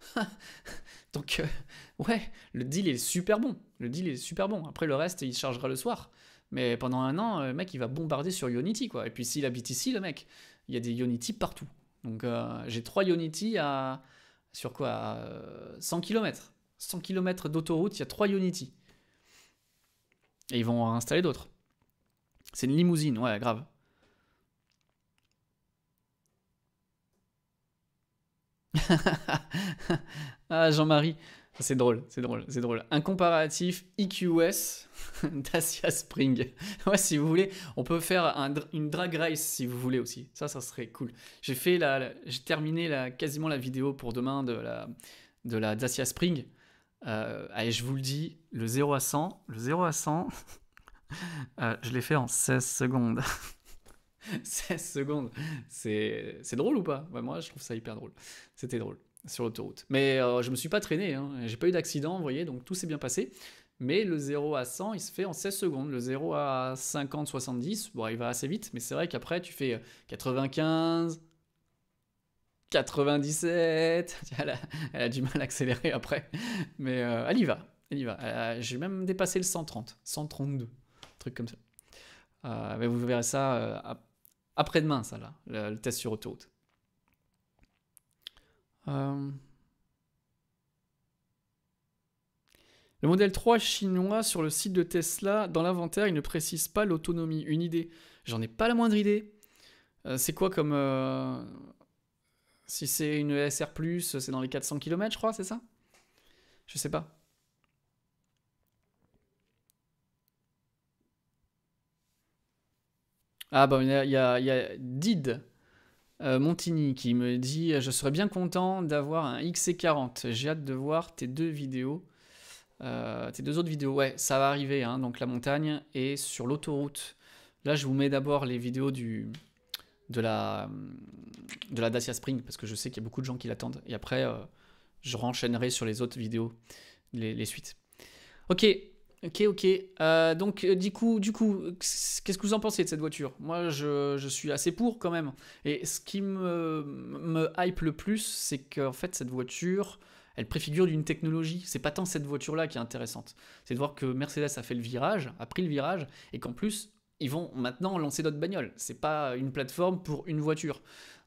Donc, euh, ouais, le deal est super bon. Le deal est super bon. Après, le reste, il chargera le soir. Mais pendant un an, le euh, mec, il va bombarder sur Unity, quoi. Et puis, s'il habite ici, le mec, il y a des Unity partout. Donc, euh, j'ai trois Unity à. Sur quoi 100 km. 100 km d'autoroute, il y a trois Unity. Et ils vont en installer d'autres. C'est une limousine, ouais, grave. ah, Jean-Marie. C'est drôle, c'est drôle, c'est drôle. Un comparatif EQS Dacia Spring. Ouais, si vous voulez, on peut faire une drag race si vous voulez aussi. Ça, ça serait cool. J'ai fait j'ai terminé quasiment la vidéo pour demain de la, de Dacia Spring. Euh, allez, je vous le dis, le 0 à 100, le 0 à 100, euh, je l'ai fait en 16 secondes. 16 secondes. C'est drôle ou pas bah, Moi, je trouve ça hyper drôle. C'était drôle sur l'autoroute. Mais euh, je me suis pas traîné, hein. j'ai pas eu d'accident, vous voyez, donc tout s'est bien passé. Mais le 0 à 100, il se fait en 16 secondes. Le 0 à 50, 70, bon, il va assez vite, mais c'est vrai qu'après, tu fais 95, euh, 97. Elle a, du mal à accélérer après. Mais euh, elle y va. Elle y va. J'ai même dépassé le 130, 132, truc comme ça. mais vous verrez ça à après-demain, ça, là, le, test sur autoroute. Euh, le modèle 3 chinois sur le site de Tesla, dans l'inventaire, il ne précise pas l'autonomie. Une idée. J'en ai pas la moindre idée. Euh, c'est quoi comme. Euh, si c'est une SR, c'est dans les 400 km, je crois, c'est ça Je sais pas. Ah, bah, il y a, Did euh, Montigny qui me dit euh, Je serais bien content d'avoir un XC40. J'ai hâte de voir tes deux vidéos. Euh, tes deux autres vidéos, ouais, ça va arriver. Hein, donc la montagne et sur l'autoroute. Là, je vous mets d'abord les vidéos du, de, la, de la Dacia Spring parce que je sais qu'il y a beaucoup de gens qui l'attendent. Et après, je renchaînerai sur les autres vidéos, les, les suites. Ok, Ok, ok. Euh, donc, euh, du coup, du coup qu'est-ce que vous en pensez de cette voiture Moi, je, suis assez pour quand même. Et ce qui me, hype le plus, c'est qu'en fait, cette voiture, elle préfigure d'une technologie. C'est pas tant cette voiture-là qui est intéressante. C'est de voir que Mercedes a fait le virage, a pris le virage, et qu'en plus, ils vont maintenant lancer d'autres bagnoles. C'est pas une plateforme pour une voiture.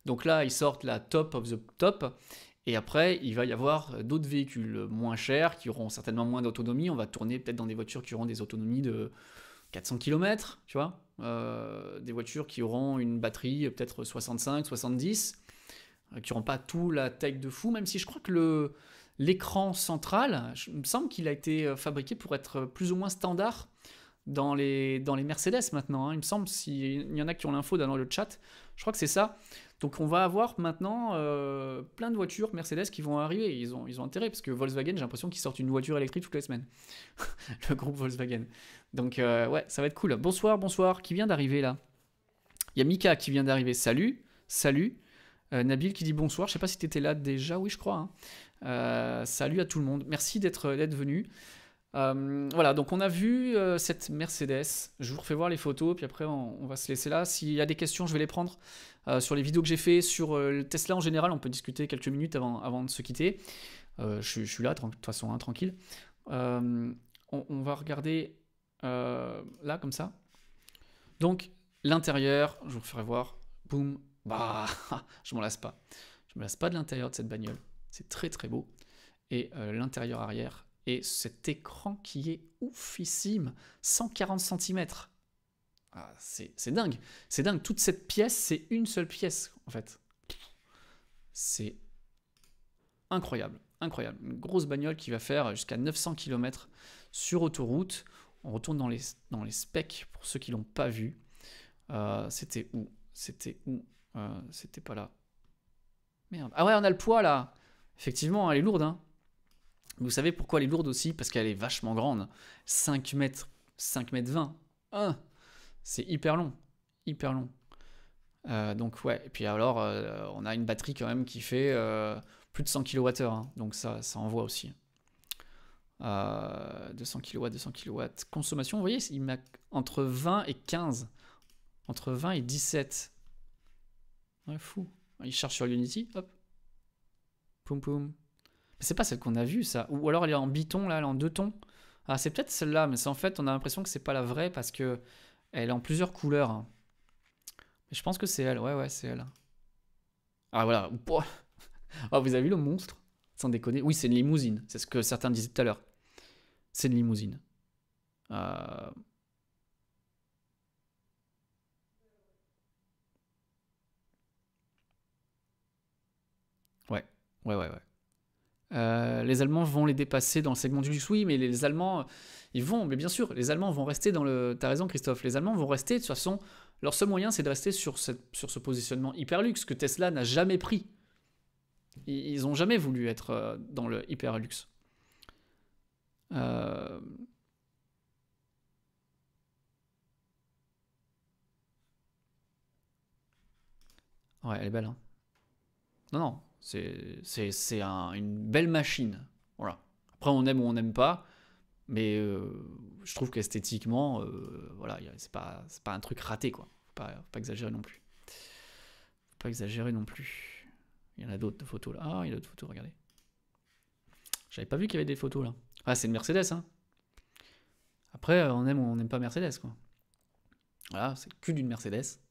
Donc là, ils sortent la top of the top. Et après, il va y avoir euh, d'autres véhicules euh, moins chers qui auront certainement moins d'autonomie. On va tourner peut-être dans des voitures qui auront des autonomies de 400 km, tu vois. Euh, des voitures qui auront une batterie peut-être 65, 70, qui n'auront pas tout la tech de fou, même si je crois que l'écran central, il me semble qu'il a été fabriqué pour être plus ou moins standard dans les, dans les Mercedes maintenant. Hein. Il me semble, s'il y en a qui ont l'info dans le chat, je crois que c'est ça. Donc on va avoir maintenant euh, plein de voitures Mercedes qui vont arriver. Ils ont, ils ont intérêt, parce que Volkswagen, j'ai l'impression qu'ils sortent une voiture électrique toutes les semaines. le groupe Volkswagen. Donc euh, ouais, ça va être cool. Bonsoir, bonsoir. Qui vient d'arriver là Il y a Mika qui vient d'arriver. Salut, salut. Euh, Nabil qui dit bonsoir. Je sais pas si tu étais là déjà. Oui, je crois. Hein. salut à tout le monde. Merci d'être venu. Euh, voilà, donc on a vu euh, cette Mercedes. Je vous refais voir les photos, puis après on, va se laisser là. S'il y a des questions, je vais les prendre euh, sur les vidéos que j'ai fait sur le Tesla en général. On peut discuter quelques minutes avant, avant de se quitter. Je, suis là, de toute façon, hein, tranquille. On, va regarder là, comme ça. Donc, l'intérieur, je vous ferai voir. Boum, bah, je m'en lasse pas. Je me lasse pas de l'intérieur de cette bagnole. C'est très très beau. Et l'intérieur arrière, et cet écran qui est oufissime, 140 cm. Ah, c'est dingue, c'est dingue. Toute cette pièce, c'est une seule pièce en fait. C'est incroyable, incroyable. Une grosse bagnole qui va faire jusqu'à 900 km sur autoroute. On retourne dans les, dans les specs pour ceux qui l'ont pas vu. Euh, c'était où C'était où euh, C'était pas là. Merde. Ah ouais, on a le poids là. Effectivement, elle est lourde. Hein. Vous savez pourquoi elle est lourde aussi Parce qu'elle est vachement grande. 5 mètres, 5 mètres 20. Ah, c'est hyper long, hyper long. Euh, donc ouais, et puis alors euh, on a une batterie quand même qui fait euh, plus de 100 kWh, hein. donc ça, ça envoie aussi. 200 kW, 200 kW. Consommation, vous voyez, il m'a entre 20 et 15. Entre 20 et 17. Ouais, fou. Il charge sur Unity, hop. Poum poum. C'est pas celle qu'on a vue, ça. Ou alors elle est en biton, là, elle est en deux tons. Ah, c'est peut-être celle-là, mais c'est en fait, on a l'impression que c'est pas la vraie parce que elle est en plusieurs couleurs. Mais je pense que c'est elle, ouais, ouais, c'est elle. Ah, voilà. Ah, vous avez vu le monstre Sans déconner. Oui, c'est une limousine. C'est ce que certains disaient tout à l'heure. C'est une limousine. Euh. Ouais, ouais, ouais, ouais. Euh, les Allemands vont les dépasser dans le segment du luxe, oui, mais les Allemands, ils vont, mais bien sûr, les Allemands vont rester dans le. T'as raison, Christophe, les Allemands vont rester, de toute façon, leur seul moyen, c'est de rester sur, sur ce positionnement hyper luxe que Tesla n'a jamais pris. Ils n'ont jamais voulu être euh, dans le hyper luxe. Euh. Ouais, elle est belle. Hein. Non, non, c'est une belle machine. Voilà. Après, on aime ou on n'aime pas, mais euh, je trouve qu'esthétiquement, ce euh, voilà, c'est pas, pas un truc raté, quoi. ne pas, faut pas exagérer non plus. Faut pas exagérer non plus. Il y en a d'autres photos là. Ah, il y a d'autres photos, regardez. J'avais pas vu qu'il y avait des photos là. Ah, c'est une Mercedes, hein. Après, euh, on aime ou on n'aime pas Mercedes, quoi. Voilà, c'est le cul d'une Mercedes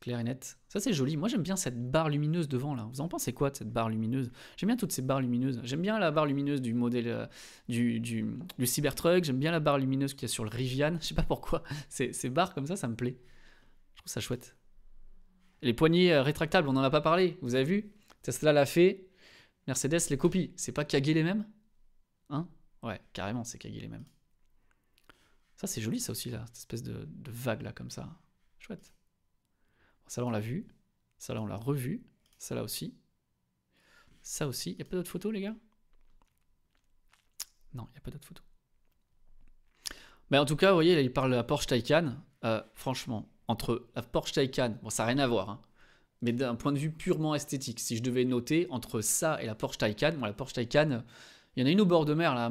clair et net. Ça c'est joli. Moi j'aime bien cette barre lumineuse devant là. Vous en pensez quoi de cette barre lumineuse J'aime bien toutes ces barres lumineuses. J'aime bien la barre lumineuse du modèle euh, du, du, Cybertruck. J'aime bien la barre lumineuse qu'il y a sur le Rivian. Je sais pas pourquoi. Ces, ces barres comme ça, ça me plaît. Je trouve ça chouette. Les poignées euh, rétractables, on n'en a pas parlé. Vous avez vu Tesla l'a fait. Mercedes les copie. C'est pas cagué les mêmes Hein Ouais, carrément, c'est cagué les mêmes. Ça c'est joli ça aussi là, cette espèce de, de vague là comme ça. Chouette. Ça là, on l'a vu. Ça là, on l'a revu. Ça là aussi. Ça aussi. Il n'y a pas d'autres photos, les gars Non, il n'y a pas d'autres photos. Mais en tout cas, vous voyez, là, il parle de la Porsche Taycan. Euh, franchement, entre la Porsche Taycan, bon, ça n'a rien à voir, hein, mais d'un point de vue purement esthétique, si je devais noter entre ça et la Porsche Taycan, bon, la Porsche Taycan, il y en a une au bord de mer, là,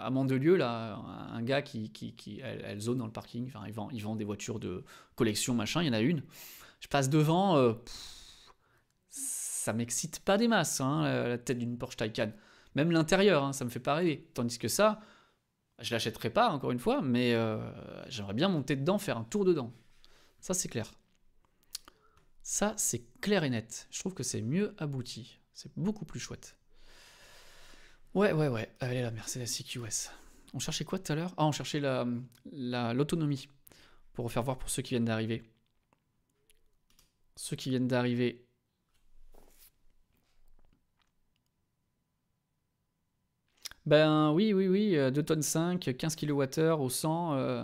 à Mandelieu, là, un gars qui, qui, qui elle, zone dans le parking, enfin, il vend, il vend des voitures de collection, machin, il y en a une. Je passe devant, euh, ça m'excite pas des masses, hein, la tête d'une Porsche Taycan. Même l'intérieur, hein, ça me fait pas rêver. Tandis que ça, je l'achèterai pas, encore une fois, mais euh, j'aimerais bien monter dedans, faire un tour dedans. Ça, c'est clair. Ça, c'est clair et net. Je trouve que c'est mieux abouti. C'est beaucoup plus chouette. Ouais, ouais, ouais. Allez, la Mercedes CQS. On cherchait quoi tout à l'heure Ah, on cherchait l'autonomie. pour faire voir pour ceux qui viennent d'arriver ceux qui viennent d'arriver. Ben oui, oui, oui, 2 euh, tonnes 5, 15 kWh au 100. Euh,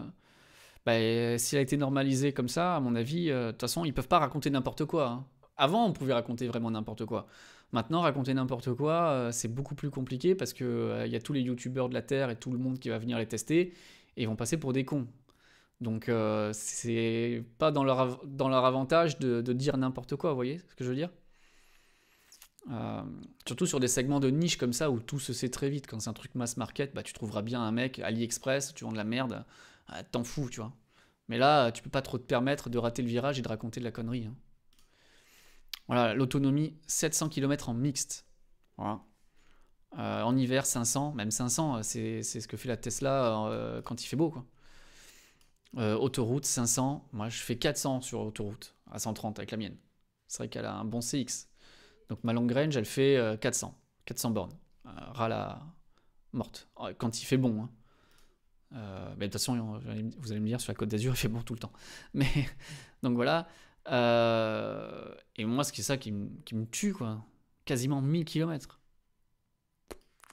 ben, s'il a été normalisé comme ça, à mon avis, euh, de toute façon, ils peuvent pas raconter n'importe quoi. Hein. Avant, on pouvait raconter vraiment n'importe quoi. Maintenant, raconter n'importe quoi, c'est beaucoup plus compliqué parce qu'il il y a tous les youtubeurs de la Terre et tout le monde qui va venir les tester et ils vont passer pour des cons. Donc euh, c'est pas dans leur, dans leur avantage de, dire n'importe quoi, vous voyez ce que je veux dire euh, Surtout sur des segments de niche comme ça où tout se sait très vite. Quand c'est un truc mass market, bah, tu trouveras bien un mec AliExpress, tu vends de la merde, euh, t'en fous, tu vois. Mais là, tu peux pas trop te permettre de rater le virage et de raconter de la connerie. Hein. Voilà, l'autonomie, 700 km en mixte. en hiver, 500, même 500, c'est ce que fait la Tesla quand il fait beau, quoi. Euh, autoroute 500, moi je fais 400 sur autoroute à 130 avec la mienne. C'est vrai qu'elle a un bon CX. Donc ma longue range, elle fait 400, euh, 400 bornes. Euh, râle la morte, oh, quand il fait bon. Hein. mais de toute façon, vous allez me dire, sur la côte d'Azur, il fait bon tout le temps. Mais donc voilà. et moi, ce est ça qui me tue, quoi. Quasiment 1000 km.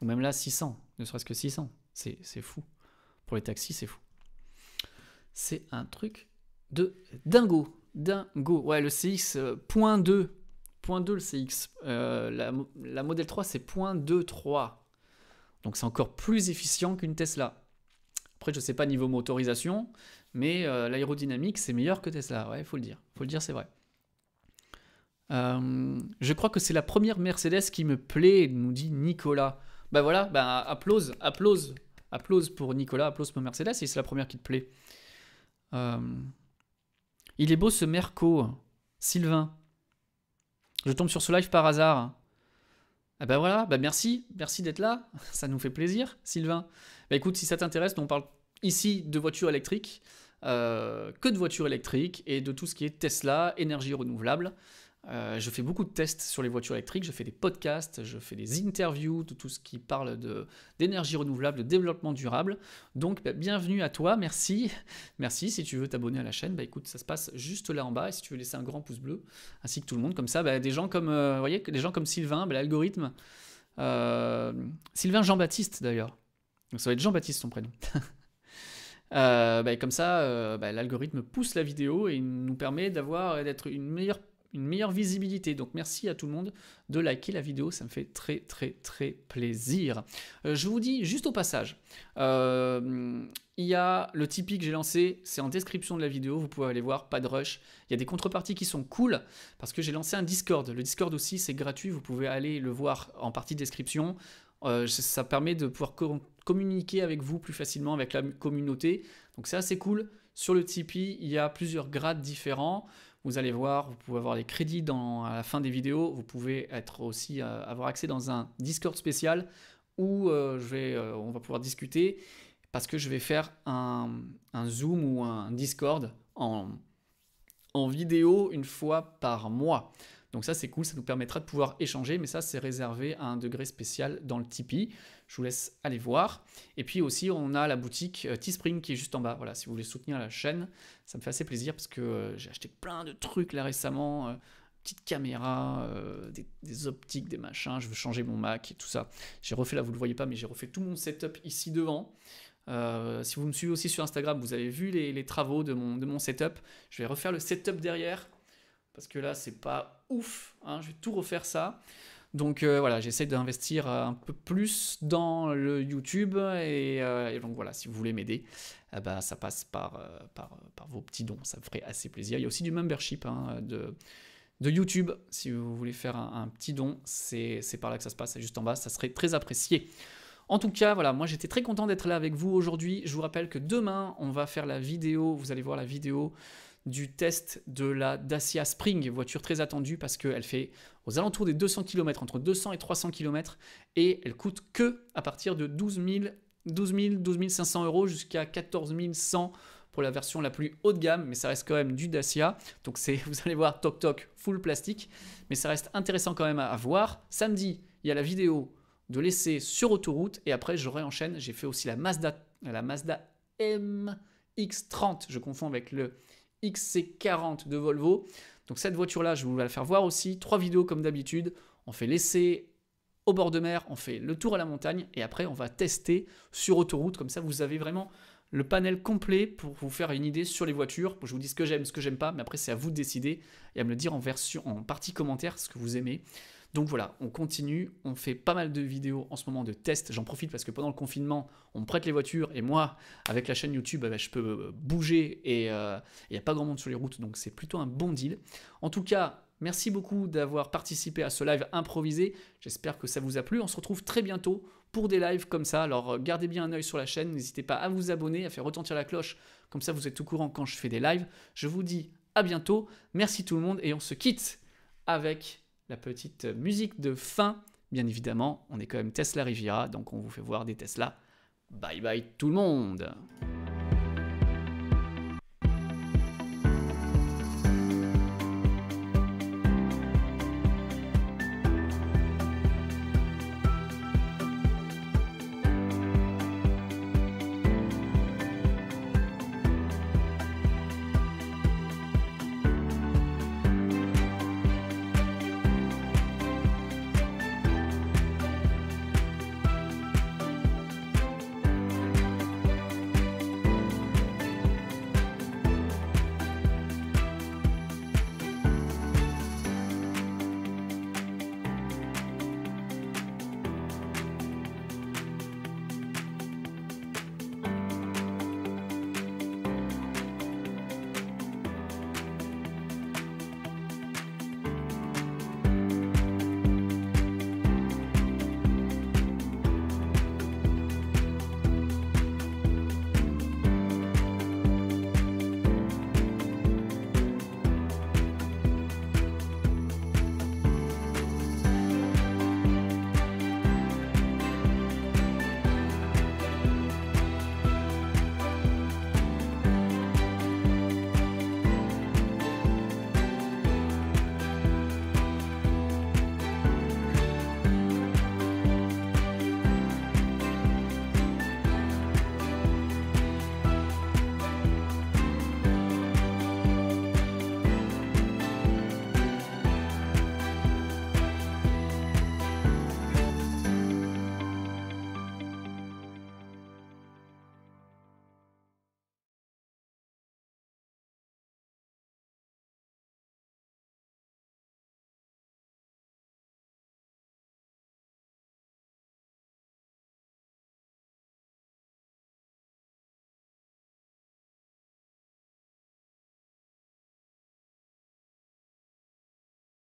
Ou même là, 600, ne serait-ce que 600. C'est fou. Pour les taxis, c'est fou. C'est un truc de dingo. Dingo. Ouais, le CX.2.2 euh, le CX. Euh, la, la modèle 3, c'est point Donc c'est encore plus efficient qu'une Tesla. Après, je ne sais pas niveau motorisation, mais euh, l'aérodynamique, c'est meilleur que Tesla. Ouais, faut le dire. faut le dire, c'est vrai. je crois que c'est la première Mercedes qui me plaît, nous dit Nicolas. Ben voilà, bah, applause, applause, applause pour Nicolas, applause pour Mercedes, et c'est la première qui te plaît. Euh, il est beau ce Merco, Sylvain. Je tombe sur ce live par hasard. Ah ben voilà, ben merci, merci d'être là, ça nous fait plaisir, Sylvain. Ben écoute, si ça t'intéresse, on parle ici de voitures électriques, euh, que de voitures électriques et de tout ce qui est Tesla, énergie renouvelable. Euh, je fais beaucoup de tests sur les voitures électriques, je fais des podcasts, je fais des interviews de tout ce qui parle d'énergie renouvelable, de développement durable. Donc bah, bienvenue à toi, merci. Merci si tu veux t'abonner à la chaîne, bah écoute, ça se passe juste là en bas et si tu veux laisser un grand pouce bleu ainsi que tout le monde comme ça bah, des gens comme euh, voyez, des gens comme Sylvain, bah, l'algorithme euh, Sylvain Jean-Baptiste d'ailleurs. Donc ça va être Jean-Baptiste son prénom. comme ça, l'algorithme pousse la vidéo et il nous permet d'avoir d'être une meilleure une meilleure visibilité. Donc merci à tout le monde de liker la vidéo, ça me fait très très très plaisir. Euh, je vous dis juste au passage, euh, il y a le Tipeee que j'ai lancé, c'est en description de la vidéo, vous pouvez aller voir, pas de rush. Il y a des contreparties qui sont cool parce que j'ai lancé un Discord. Le Discord aussi, c'est gratuit, vous pouvez aller le voir en partie description. Euh, ça permet de pouvoir communiquer avec vous plus facilement, avec la communauté. Donc c'est assez cool. Sur le Tipeee, il y a plusieurs grades différents. Vous allez voir, vous pouvez avoir les crédits dans, à la fin des vidéos. Vous pouvez être aussi euh, avoir accès dans un Discord spécial où euh, je vais, euh, on va pouvoir discuter parce que je vais faire un, Zoom ou un Discord en vidéo une fois par mois. Donc ça c'est cool, ça nous permettra de pouvoir échanger, mais ça c'est réservé à un degré spécial dans le Tipeee. Je vous laisse aller voir. Et puis aussi on a la boutique euh, Teespring qui est juste en bas. Voilà, si vous voulez soutenir la chaîne, ça me fait assez plaisir parce que euh, j'ai acheté plein de trucs là récemment euh, petite caméra, des, optiques, des machins, je veux changer mon Mac et tout ça. J'ai refait, là vous le voyez pas, mais j'ai refait tout mon setup ici devant. si vous me suivez aussi sur Instagram, vous avez vu les, travaux de mon, de mon setup. Je vais refaire le setup derrière, parce que là c'est pas ouf. Hein, je vais tout refaire ça. Donc euh, voilà, j'essaie d'investir euh, un peu plus dans le YouTube. Et, euh, donc voilà, si vous voulez m'aider, eh ben, ça passe par, par, vos petits dons. Ça me ferait assez plaisir. Il y a aussi du membership hein, de, de YouTube. Si vous voulez faire un, petit don, c'est par là que ça se passe. C'est juste en bas. Ça serait très apprécié. En tout cas, voilà, moi j'étais très content d'être là avec vous aujourd'hui. Je vous rappelle que demain, on va faire la vidéo. Vous allez voir la vidéo du test de la Dacia Spring, voiture très attendue parce qu'elle fait aux alentours des 200 km, entre 200 et 300 km, et elle coûte que à partir de 12 000, 12, 500 euros jusqu'à 14 100 pour la version la plus haut de gamme, mais ça reste quand même du Dacia. Donc c'est, vous allez voir, toc toc, full plastique, mais ça reste intéressant quand même à, voir. Samedi, il y a la vidéo de l'essai sur autoroute, et après je réenchaîne, j'ai fait aussi la Mazda, la Mazda MX30, je confonds avec le XC40 de Volvo. Donc cette voiture-là, je vous la faire voir aussi. Trois vidéos comme d'habitude. On fait l'essai au bord de mer, on fait le tour à la montagne et après on va tester sur autoroute. Comme ça, vous avez vraiment le panel complet pour vous faire une idée sur les voitures. Je vous dis ce que j'aime, ce que j'aime pas, mais après c'est à vous de décider et à me le dire en, version, en partie commentaire ce que vous aimez. Donc voilà, on continue, on fait pas mal de vidéos en ce moment de test. J'en profite parce que pendant le confinement, on me prête les voitures et moi, avec la chaîne YouTube, eh ben, je peux euh, bouger et il euh, y n'y a pas grand monde sur les routes, donc c'est plutôt un bon deal. En tout cas, merci beaucoup d'avoir participé à ce live improvisé. J'espère que ça vous a plu. On se retrouve très bientôt pour des lives comme ça. Alors euh, gardez bien un œil sur la chaîne, n'hésitez pas à vous abonner, à faire retentir la cloche, comme ça vous êtes au courant quand je fais des lives. Je vous dis à bientôt, merci tout le monde et on se quitte avec la petite musique de fin. Bien évidemment, on est quand même Tesla Riviera, donc on vous fait voir des Tesla. Bye bye tout le monde